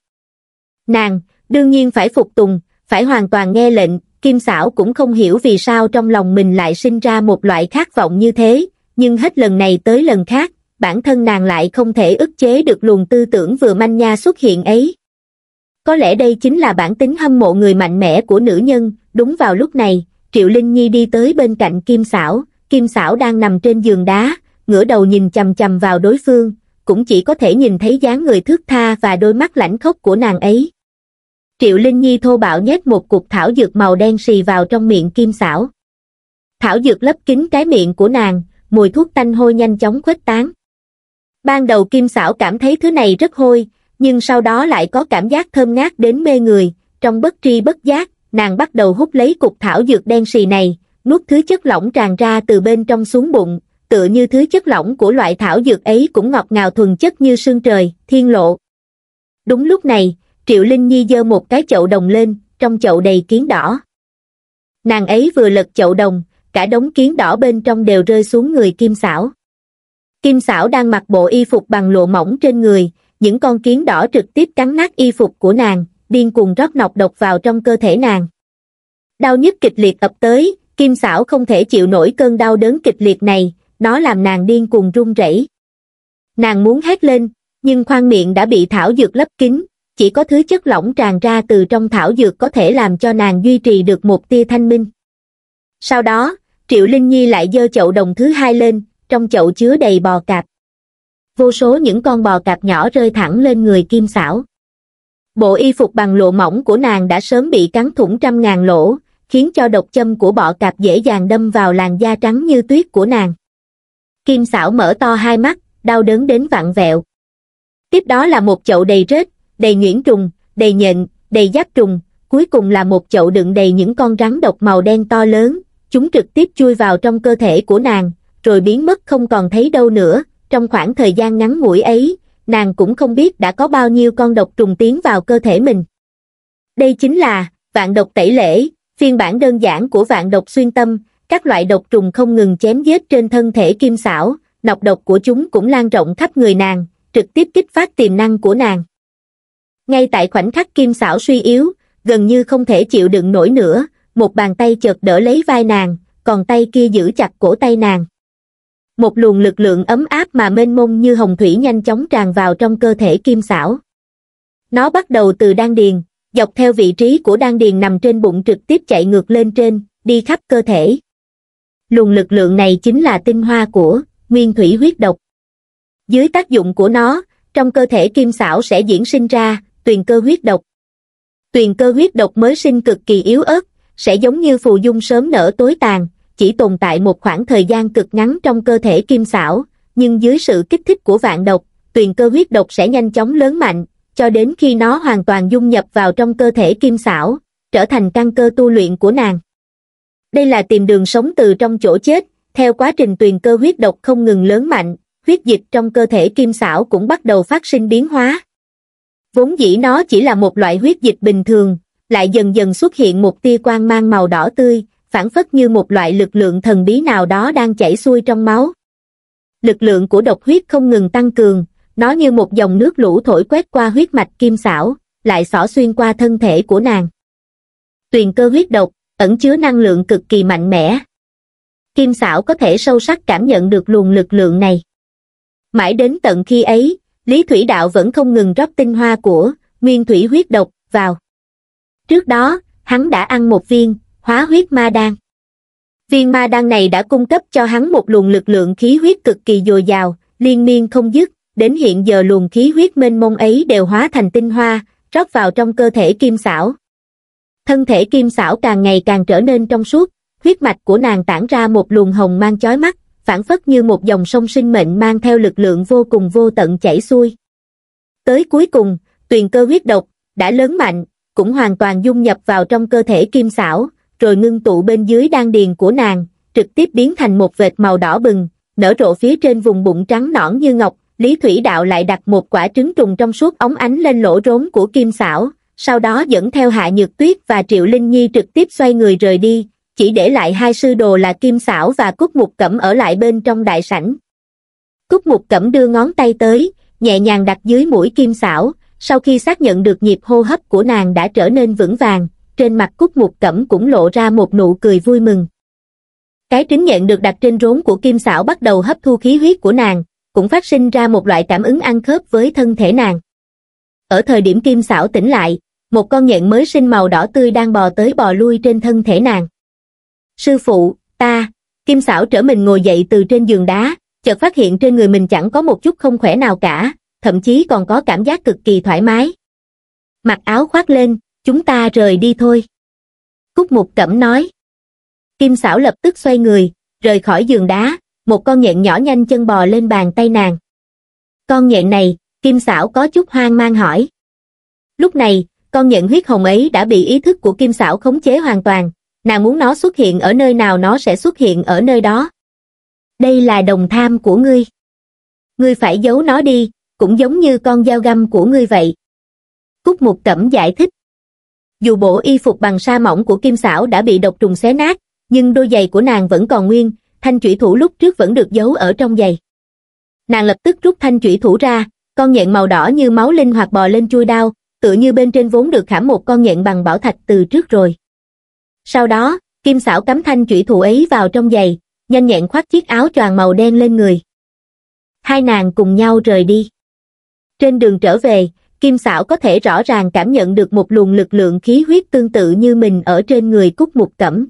Nàng, đương nhiên phải phục tùng, phải hoàn toàn nghe lệnh, Kim Sảo cũng không hiểu vì sao trong lòng mình lại sinh ra một loại khát vọng như thế, nhưng hết lần này tới lần khác, bản thân nàng lại không thể ức chế được luồng tư tưởng vừa manh nha xuất hiện ấy. Có lẽ đây chính là bản tính hâm mộ người mạnh mẽ của nữ nhân, đúng vào lúc này, Triệu Linh Nhi đi tới bên cạnh Kim Sảo, Kim Sảo đang nằm trên giường đá, ngửa đầu nhìn chầm chầm vào đối phương, cũng chỉ có thể nhìn thấy dáng người thước tha và đôi mắt lãnh khốc của nàng ấy. Triệu Linh Nhi thô bạo nhét một cục thảo dược màu đen xì vào trong miệng Kim Sảo. Thảo dược lấp kín cái miệng của nàng, mùi thuốc tanh hôi nhanh chóng khuếch tán. Ban đầu Kim Sảo cảm thấy thứ này rất hôi, nhưng sau đó lại có cảm giác thơm ngát đến mê người, trong bất tri bất giác, nàng bắt đầu hút lấy cục thảo dược đen xì này, nuốt thứ chất lỏng tràn ra từ bên trong xuống bụng, tựa như thứ chất lỏng của loại thảo dược ấy cũng ngọt ngào thuần chất như sương trời, thiên lộ. Đúng lúc này, Triệu Linh Nhi dơ một cái chậu đồng lên, trong chậu đầy kiến đỏ. Nàng ấy vừa lật chậu đồng, cả đống kiến đỏ bên trong đều rơi xuống người kim xảo kim Sảo đang mặc bộ y phục bằng lụa mỏng trên người những con kiến đỏ trực tiếp cắn nát y phục của nàng điên cuồng rót nọc độc vào trong cơ thể nàng đau nhức kịch liệt ập tới kim Sảo không thể chịu nổi cơn đau đớn kịch liệt này nó làm nàng điên cuồng run rẩy nàng muốn hét lên nhưng khoang miệng đã bị thảo dược lấp kín chỉ có thứ chất lỏng tràn ra từ trong thảo dược có thể làm cho nàng duy trì được một tia thanh minh sau đó triệu linh nhi lại dơ chậu đồng thứ hai lên trong chậu chứa đầy bò cạp vô số những con bò cạp nhỏ rơi thẳng lên người kim xảo bộ y phục bằng lụa mỏng của nàng đã sớm bị cắn thủng trăm ngàn lỗ khiến cho độc châm của bọ cạp dễ dàng đâm vào làn da trắng như tuyết của nàng kim xảo mở to hai mắt đau đớn đến vặn vẹo tiếp đó là một chậu đầy rết đầy nhuyễn trùng đầy nhện đầy giáp trùng cuối cùng là một chậu đựng đầy những con rắn độc màu đen to lớn chúng trực tiếp chui vào trong cơ thể của nàng rồi biến mất không còn thấy đâu nữa, trong khoảng thời gian ngắn ngủi ấy, nàng cũng không biết đã có bao nhiêu con độc trùng tiến vào cơ thể mình. Đây chính là vạn độc tẩy lễ, phiên bản đơn giản của vạn độc xuyên tâm, các loại độc trùng không ngừng chém giết trên thân thể kim xảo, nọc độc của chúng cũng lan rộng khắp người nàng, trực tiếp kích phát tiềm năng của nàng. Ngay tại khoảnh khắc kim xảo suy yếu, gần như không thể chịu đựng nổi nữa, một bàn tay chợt đỡ lấy vai nàng, còn tay kia giữ chặt cổ tay nàng một luồng lực lượng ấm áp mà mênh mông như hồng thủy nhanh chóng tràn vào trong cơ thể kim xảo. Nó bắt đầu từ đan điền, dọc theo vị trí của đan điền nằm trên bụng trực tiếp chạy ngược lên trên, đi khắp cơ thể. Luồng lực lượng này chính là tinh hoa của nguyên thủy huyết độc. Dưới tác dụng của nó, trong cơ thể kim xảo sẽ diễn sinh ra tuyền cơ huyết độc. Tuyền cơ huyết độc mới sinh cực kỳ yếu ớt, sẽ giống như phù dung sớm nở tối tàn, chỉ tồn tại một khoảng thời gian cực ngắn trong cơ thể kim xảo, nhưng dưới sự kích thích của vạn độc, tuyền cơ huyết độc sẽ nhanh chóng lớn mạnh, cho đến khi nó hoàn toàn dung nhập vào trong cơ thể kim xảo, trở thành căn cơ tu luyện của nàng. Đây là tìm đường sống từ trong chỗ chết, theo quá trình tuyền cơ huyết độc không ngừng lớn mạnh, huyết dịch trong cơ thể kim xảo cũng bắt đầu phát sinh biến hóa. Vốn dĩ nó chỉ là một loại huyết dịch bình thường, lại dần dần xuất hiện một tia quang mang màu đỏ tươi, phản phất như một loại lực lượng thần bí nào đó đang chảy xuôi trong máu. Lực lượng của độc huyết không ngừng tăng cường, nó như một dòng nước lũ thổi quét qua huyết mạch kim xảo, lại xỏ xuyên qua thân thể của nàng. Tuyền cơ huyết độc, ẩn chứa năng lượng cực kỳ mạnh mẽ. Kim xảo có thể sâu sắc cảm nhận được luồng lực lượng này. Mãi đến tận khi ấy, Lý Thủy Đạo vẫn không ngừng rót tinh hoa của nguyên thủy huyết độc vào. Trước đó, hắn đã ăn một viên, hóa huyết ma đan viên ma đan này đã cung cấp cho hắn một luồng lực lượng khí huyết cực kỳ dồi dào liên miên không dứt đến hiện giờ luồng khí huyết mênh mông ấy đều hóa thành tinh hoa rót vào trong cơ thể kim xảo thân thể kim xảo càng ngày càng trở nên trong suốt huyết mạch của nàng tản ra một luồng hồng mang chói mắt phản phất như một dòng sông sinh mệnh mang theo lực lượng vô cùng vô tận chảy xuôi tới cuối cùng tuyền cơ huyết độc đã lớn mạnh cũng hoàn toàn dung nhập vào trong cơ thể kim xảo rồi ngưng tụ bên dưới đan điền của nàng, trực tiếp biến thành một vệt màu đỏ bừng, nở rộ phía trên vùng bụng trắng nõn như ngọc, Lý Thủy Đạo lại đặt một quả trứng trùng trong suốt ống ánh lên lỗ rốn của Kim Sảo, sau đó dẫn theo Hạ Nhược Tuyết và Triệu Linh Nhi trực tiếp xoay người rời đi, chỉ để lại hai sư đồ là Kim Sảo và Cúc Mục Cẩm ở lại bên trong đại sảnh. Cúc Mục Cẩm đưa ngón tay tới, nhẹ nhàng đặt dưới mũi Kim Sảo, sau khi xác nhận được nhịp hô hấp của nàng đã trở nên vững vàng, trên mặt cúc mục cẩm cũng lộ ra một nụ cười vui mừng. Cái trứng nhện được đặt trên rốn của kim xảo bắt đầu hấp thu khí huyết của nàng, cũng phát sinh ra một loại cảm ứng ăn khớp với thân thể nàng. Ở thời điểm kim xảo tỉnh lại, một con nhện mới sinh màu đỏ tươi đang bò tới bò lui trên thân thể nàng. Sư phụ, ta, kim xảo trở mình ngồi dậy từ trên giường đá, chợt phát hiện trên người mình chẳng có một chút không khỏe nào cả, thậm chí còn có cảm giác cực kỳ thoải mái. Mặc áo khoác lên, chúng ta rời đi thôi. Cúc Mục Cẩm nói. Kim Sảo lập tức xoay người, rời khỏi giường đá, một con nhện nhỏ nhanh chân bò lên bàn tay nàng. Con nhện này, Kim Sảo có chút hoang mang hỏi. Lúc này, con nhện huyết hồng ấy đã bị ý thức của Kim Sảo khống chế hoàn toàn, nàng muốn nó xuất hiện ở nơi nào nó sẽ xuất hiện ở nơi đó. Đây là đồng tham của ngươi. Ngươi phải giấu nó đi, cũng giống như con dao găm của ngươi vậy. Cúc Mục Cẩm giải thích. Dù bộ y phục bằng sa mỏng của Kim Sảo đã bị độc trùng xé nát, nhưng đôi giày của nàng vẫn còn nguyên, thanh chủy thủ lúc trước vẫn được giấu ở trong giày. Nàng lập tức rút thanh chủy thủ ra, con nhện màu đỏ như máu linh hoạt bò lên chui đao, tựa như bên trên vốn được khảm một con nhện bằng bảo thạch từ trước rồi. Sau đó, Kim Sảo cắm thanh chủy thủ ấy vào trong giày, nhanh nhẹn khoác chiếc áo choàng màu đen lên người. Hai nàng cùng nhau rời đi. Trên đường trở về, Kim Sảo có thể rõ ràng cảm nhận được một luồng lực lượng khí huyết tương tự như mình ở trên người Cúc Mục Cẩm.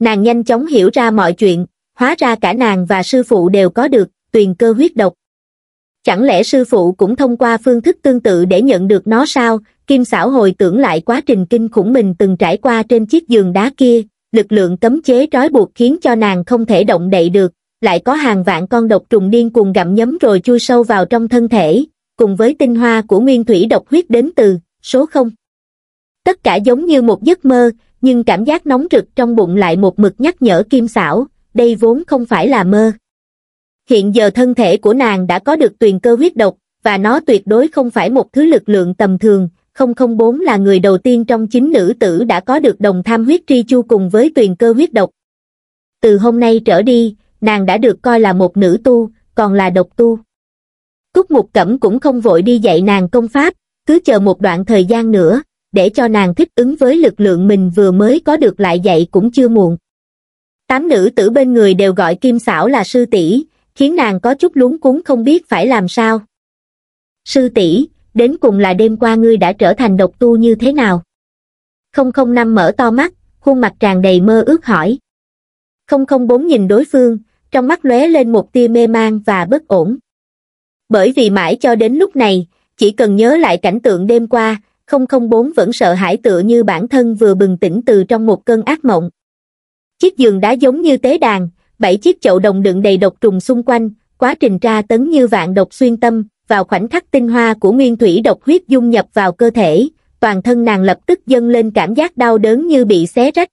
Nàng nhanh chóng hiểu ra mọi chuyện, hóa ra cả nàng và sư phụ đều có được tuyền cơ huyết độc. Chẳng lẽ sư phụ cũng thông qua phương thức tương tự để nhận được nó sao? Kim Sảo hồi tưởng lại quá trình kinh khủng mình từng trải qua trên chiếc giường đá kia, lực lượng cấm chế trói buộc khiến cho nàng không thể động đậy được, lại có hàng vạn con độc trùng điên cuồng gặm nhấm rồi chui sâu vào trong thân thể, cùng với tinh hoa của nguyên thủy độc huyết đến từ số không tất cả giống như một giấc mơ nhưng cảm giác nóng rực trong bụng lại một mực nhắc nhở kim xảo đây vốn không phải là mơ hiện giờ thân thể của nàng đã có được tuyền cơ huyết độc và nó tuyệt đối không phải một thứ lực lượng tầm thường 004 là người đầu tiên trong chính nữ tử đã có được đồng tham huyết tri chu cùng với tuyền cơ huyết độc từ hôm nay trở đi nàng đã được coi là một nữ tu còn là độc tu Cúc Mục Cẩm cũng không vội đi dạy nàng công pháp, cứ chờ một đoạn thời gian nữa, để cho nàng thích ứng với lực lượng mình vừa mới có được lại dạy cũng chưa muộn. Tám nữ tử bên người đều gọi Kim Sảo là sư tỷ, khiến nàng có chút lúng cuốn không biết phải làm sao. Sư tỷ, đến cùng là đêm qua ngươi đã trở thành độc tu như thế nào? Không không năm mở to mắt, khuôn mặt tràn đầy mơ ước hỏi. Không không bốn nhìn đối phương, trong mắt lóe lên một tia mê mang và bất ổn bởi vì mãi cho đến lúc này, chỉ cần nhớ lại cảnh tượng đêm qua, 004 vẫn sợ hãi tựa như bản thân vừa bừng tỉnh từ trong một cơn ác mộng. Chiếc giường đá giống như tế đàn, bảy chiếc chậu đồng đựng đầy độc trùng xung quanh, quá trình tra tấn như vạn độc xuyên tâm, vào khoảnh khắc tinh hoa của nguyên thủy độc huyết dung nhập vào cơ thể, toàn thân nàng lập tức dâng lên cảm giác đau đớn như bị xé rách.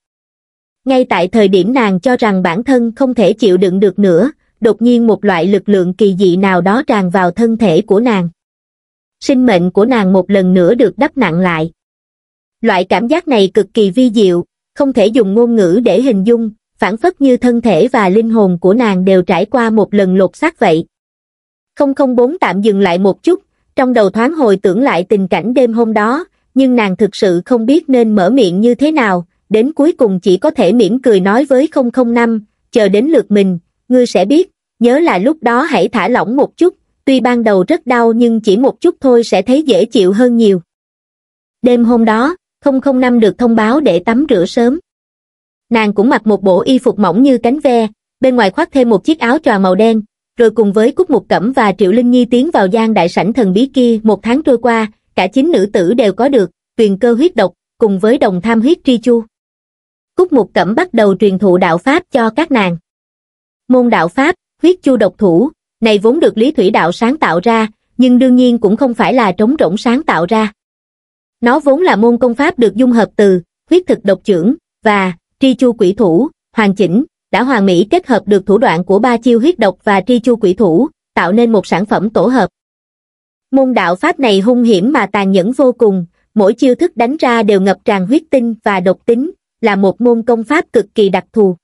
Ngay tại thời điểm nàng cho rằng bản thân không thể chịu đựng được nữa, đột nhiên một loại lực lượng kỳ dị nào đó tràn vào thân thể của nàng. Sinh mệnh của nàng một lần nữa được đắp nặng lại. Loại cảm giác này cực kỳ vi diệu, không thể dùng ngôn ngữ để hình dung, phản phất như thân thể và linh hồn của nàng đều trải qua một lần lột xác vậy. 004 tạm dừng lại một chút, trong đầu thoáng hồi tưởng lại tình cảnh đêm hôm đó, nhưng nàng thực sự không biết nên mở miệng như thế nào, đến cuối cùng chỉ có thể mỉm cười nói với 005, chờ đến lượt mình, ngươi sẽ biết, nhớ là lúc đó hãy thả lỏng một chút, tuy ban đầu rất đau nhưng chỉ một chút thôi sẽ thấy dễ chịu hơn nhiều. Đêm hôm đó, không không năm được thông báo để tắm rửa sớm. Nàng cũng mặc một bộ y phục mỏng như cánh ve, bên ngoài khoác thêm một chiếc áo trà màu đen, rồi cùng với Cúc Mục Cẩm và Triệu Linh Nhi tiến vào gian đại sảnh thần bí kia một tháng trôi qua, cả chín nữ tử đều có được, quyền cơ huyết độc, cùng với đồng tham huyết tri chu. Cúc Mục Cẩm bắt đầu truyền thụ đạo Pháp cho các nàng. Môn đạo Pháp, huyết chu độc thủ, này vốn được Lý Thủy Đạo sáng tạo ra, nhưng đương nhiên cũng không phải là trống rỗng sáng tạo ra. Nó vốn là môn công pháp được dung hợp từ huyết thực độc trưởng và tri chu quỷ thủ, hoàn chỉnh, đã hoàn mỹ kết hợp được thủ đoạn của ba chiêu huyết độc và tri chu quỷ thủ, tạo nên một sản phẩm tổ hợp. Môn đạo pháp này hung hiểm mà tàn nhẫn vô cùng, mỗi chiêu thức đánh ra đều ngập tràn huyết tinh và độc tính, là một môn công pháp cực kỳ đặc thù.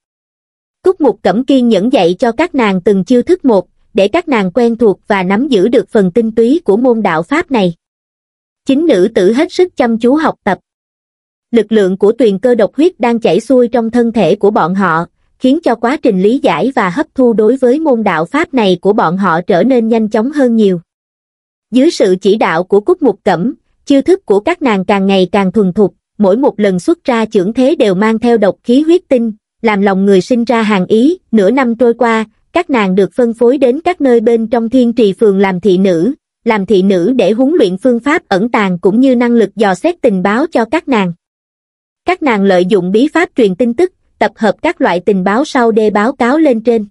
Cúc Mục Cẩm kiên nhẫn dạy cho các nàng từng chiêu thức một, để các nàng quen thuộc và nắm giữ được phần tinh túy của môn đạo Pháp này. Chính nữ tử hết sức chăm chú học tập. Lực lượng của tuyền cơ độc huyết đang chảy xuôi trong thân thể của bọn họ, khiến cho quá trình lý giải và hấp thu đối với môn đạo Pháp này của bọn họ trở nên nhanh chóng hơn nhiều. Dưới sự chỉ đạo của Cúc Mục Cẩm, chiêu thức của các nàng càng ngày càng thuần thục, mỗi một lần xuất ra trưởng thế đều mang theo độc khí huyết tinh, làm lòng người sinh ra hàng ý, nửa năm trôi qua, các nàng được phân phối đến các nơi bên trong thiên trì phường làm thị nữ, làm thị nữ để huấn luyện phương pháp ẩn tàng cũng như năng lực dò xét tình báo cho các nàng. Các nàng lợi dụng bí pháp truyền tin tức, tập hợp các loại tình báo sau đê báo cáo lên trên.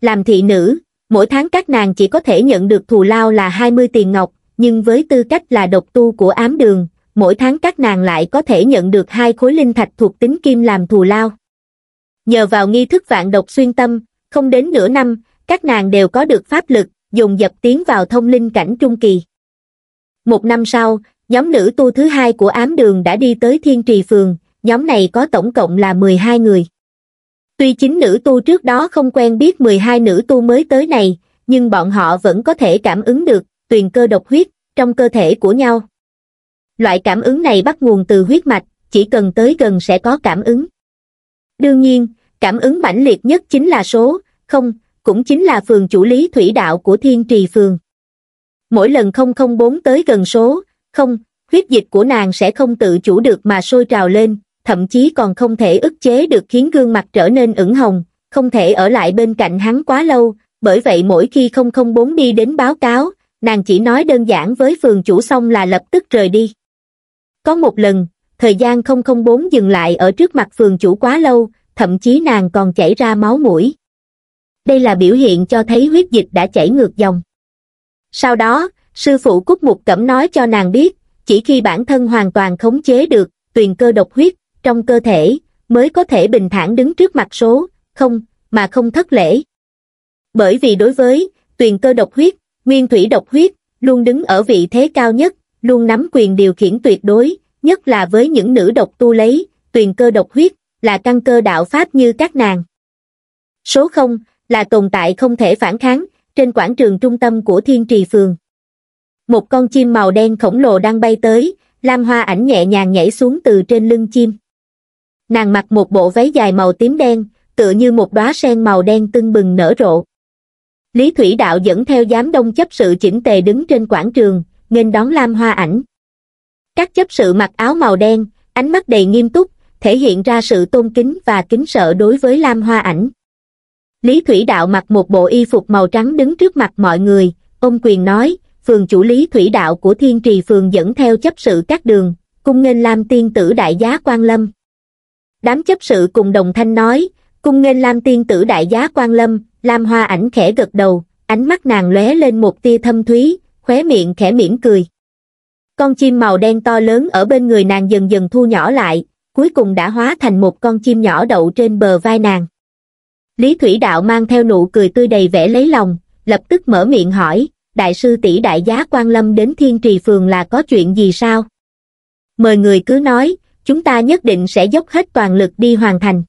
Làm thị nữ, mỗi tháng các nàng chỉ có thể nhận được thù lao là 20 tiền ngọc, nhưng với tư cách là độc tu của ám đường, mỗi tháng các nàng lại có thể nhận được hai khối linh thạch thuộc tính kim làm thù lao. Nhờ vào nghi thức vạn độc xuyên tâm, không đến nửa năm, các nàng đều có được pháp lực, dùng dập tiến vào thông linh cảnh trung kỳ. Một năm sau, nhóm nữ tu thứ hai của ám đường đã đi tới thiên trì phường, nhóm này có tổng cộng là 12 người. Tuy chính nữ tu trước đó không quen biết 12 nữ tu mới tới này, nhưng bọn họ vẫn có thể cảm ứng được tuyền cơ độc huyết trong cơ thể của nhau. Loại cảm ứng này bắt nguồn từ huyết mạch, chỉ cần tới gần sẽ có cảm ứng. Đương nhiên, cảm ứng mãnh liệt nhất chính là số, không, cũng chính là phường chủ lý thủy đạo của thiên trì phường. Mỗi lần 004 tới gần số, không, huyết dịch của nàng sẽ không tự chủ được mà sôi trào lên, thậm chí còn không thể ức chế được khiến gương mặt trở nên ửng hồng, không thể ở lại bên cạnh hắn quá lâu, bởi vậy mỗi khi 004 đi đến báo cáo, nàng chỉ nói đơn giản với phường chủ xong là lập tức rời đi. Có một lần, thời gian 004 dừng lại ở trước mặt phường chủ quá lâu, thậm chí nàng còn chảy ra máu mũi đây là biểu hiện cho thấy huyết dịch đã chảy ngược dòng sau đó sư phụ cúc mục cẩm nói cho nàng biết chỉ khi bản thân hoàn toàn khống chế được tuyền cơ độc huyết trong cơ thể mới có thể bình thản đứng trước mặt số không mà không thất lễ bởi vì đối với tuyền cơ độc huyết nguyên thủy độc huyết luôn đứng ở vị thế cao nhất luôn nắm quyền điều khiển tuyệt đối nhất là với những nữ độc tu lấy tuyền cơ độc huyết là căn cơ đạo Pháp như các nàng. Số 0 là tồn tại không thể phản kháng trên quảng trường trung tâm của Thiên Trì Phường. Một con chim màu đen khổng lồ đang bay tới, Lam Hoa ảnh nhẹ nhàng nhảy xuống từ trên lưng chim. Nàng mặc một bộ váy dài màu tím đen, tựa như một đóa sen màu đen tưng bừng nở rộ. Lý Thủy Đạo dẫn theo giám đông chấp sự chỉnh tề đứng trên quảng trường, nghênh đón Lam Hoa ảnh. Các chấp sự mặc áo màu đen, ánh mắt đầy nghiêm túc, thể hiện ra sự tôn kính và kính sợ đối với Lam Hoa Ảnh. Lý Thủy Đạo mặc một bộ y phục màu trắng đứng trước mặt mọi người, ông quyền nói, phường chủ Lý Thủy Đạo của Thiên Trì Phường dẫn theo chấp sự các đường, cung nghênh Lam Tiên Tử Đại Giá Quang Lâm. Đám chấp sự cùng đồng thanh nói, cung nghênh Lam Tiên Tử Đại Giá Quang Lâm, Lam Hoa Ảnh khẽ gật đầu, ánh mắt nàng lóe lên một tia thâm thúy, khóe miệng khẽ mỉm cười. Con chim màu đen to lớn ở bên người nàng dần dần thu nhỏ lại, cuối cùng đã hóa thành một con chim nhỏ đậu trên bờ vai nàng. Lý Thủy Đạo mang theo nụ cười tươi đầy vẻ lấy lòng, lập tức mở miệng hỏi, đại sư tỷ đại giá quan lâm đến thiên trì phường là có chuyện gì sao? Mời người cứ nói, chúng ta nhất định sẽ dốc hết toàn lực đi hoàn thành.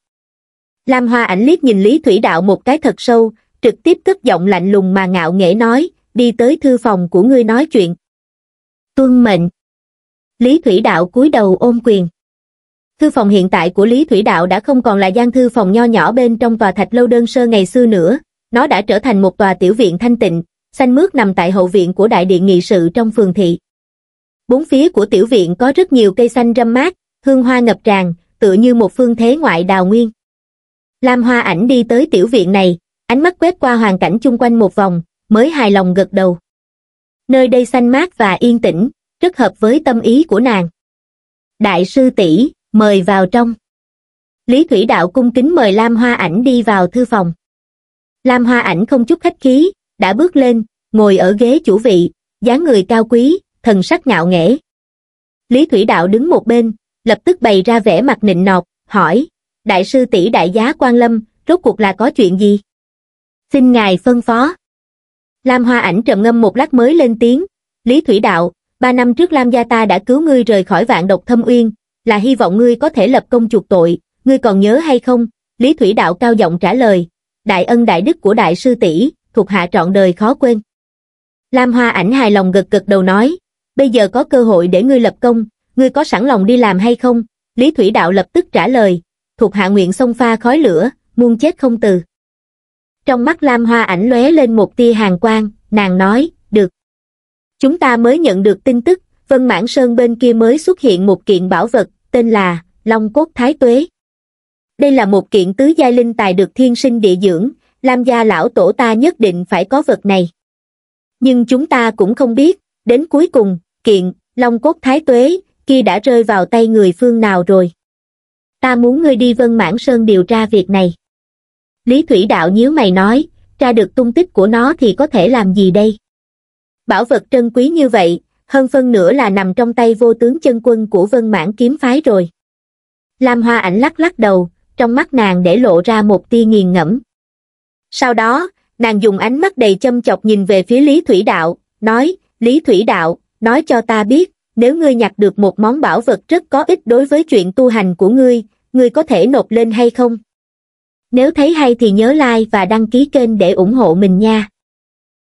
Lam Hoa ảnh liếc nhìn Lý Thủy Đạo một cái thật sâu, trực tiếp cất giọng lạnh lùng mà ngạo nghễ nói, đi tới thư phòng của ngươi nói chuyện. Tuân mệnh. Lý Thủy Đạo cúi đầu ôm quyền. Thư phòng hiện tại của Lý Thủy Đạo đã không còn là gian thư phòng nho nhỏ bên trong tòa thạch lâu đơn sơ ngày xưa nữa, nó đã trở thành một tòa tiểu viện thanh tịnh, xanh mướt nằm tại hậu viện của đại điện nghị sự trong phường thị. Bốn phía của tiểu viện có rất nhiều cây xanh râm mát, hương hoa ngập tràn, tựa như một phương thế ngoại đào nguyên. Lam Hoa ảnh đi tới tiểu viện này, ánh mắt quét qua hoàn cảnh chung quanh một vòng, mới hài lòng gật đầu. Nơi đây xanh mát và yên tĩnh, rất hợp với tâm ý của nàng. Đại sư tỷ mời vào trong lý thủy đạo cung kính mời lam hoa ảnh đi vào thư phòng lam hoa ảnh không chút khách khí đã bước lên ngồi ở ghế chủ vị dáng người cao quý thần sắc ngạo nghễ lý thủy đạo đứng một bên lập tức bày ra vẻ mặt nịnh nọt hỏi đại sư tỷ đại giá quan lâm rốt cuộc là có chuyện gì xin ngài phân phó lam hoa ảnh trầm ngâm một lát mới lên tiếng lý thủy đạo ba năm trước lam gia ta đã cứu ngươi rời khỏi vạn độc thâm uyên là hy vọng ngươi có thể lập công chuộc tội, ngươi còn nhớ hay không? Lý Thủy Đạo cao giọng trả lời, đại ân đại đức của đại sư tỷ thuộc hạ trọn đời khó quên. Lam Hoa ảnh hài lòng gật gật đầu nói, bây giờ có cơ hội để ngươi lập công, ngươi có sẵn lòng đi làm hay không? Lý Thủy Đạo lập tức trả lời, thuộc hạ nguyện sông pha khói lửa, muôn chết không từ. Trong mắt Lam Hoa ảnh lóe lên một tia hàn quang, nàng nói, được. Chúng ta mới nhận được tin tức, Vân Mãn Sơn bên kia mới xuất hiện một kiện bảo vật, tên là Long Cốt Thái Tuế. Đây là một kiện tứ giai linh tài được thiên sinh địa dưỡng, Lam gia lão tổ ta nhất định phải có vật này. Nhưng chúng ta cũng không biết, đến cuối cùng, kiện Long Cốt Thái Tuế kia đã rơi vào tay người phương nào rồi. Ta muốn ngươi đi Vân Mãn Sơn điều tra việc này. Lý Thủy Đạo nhíu mày nói, tra được tung tích của nó thì có thể làm gì đây? Bảo vật trân quý như vậy, hơn phân nửa là nằm trong tay vô tướng chân quân của vân mãn kiếm phái rồi. Lam Hoa ảnh lắc lắc đầu, trong mắt nàng để lộ ra một tia nghiền ngẫm. Sau đó, nàng dùng ánh mắt đầy châm chọc nhìn về phía Lý Thủy Đạo, nói, Lý Thủy Đạo, nói cho ta biết, nếu ngươi nhặt được một món bảo vật rất có ích đối với chuyện tu hành của ngươi, ngươi có thể nộp lên hay không? Nếu thấy hay thì nhớ like và đăng ký kênh để ủng hộ mình nha.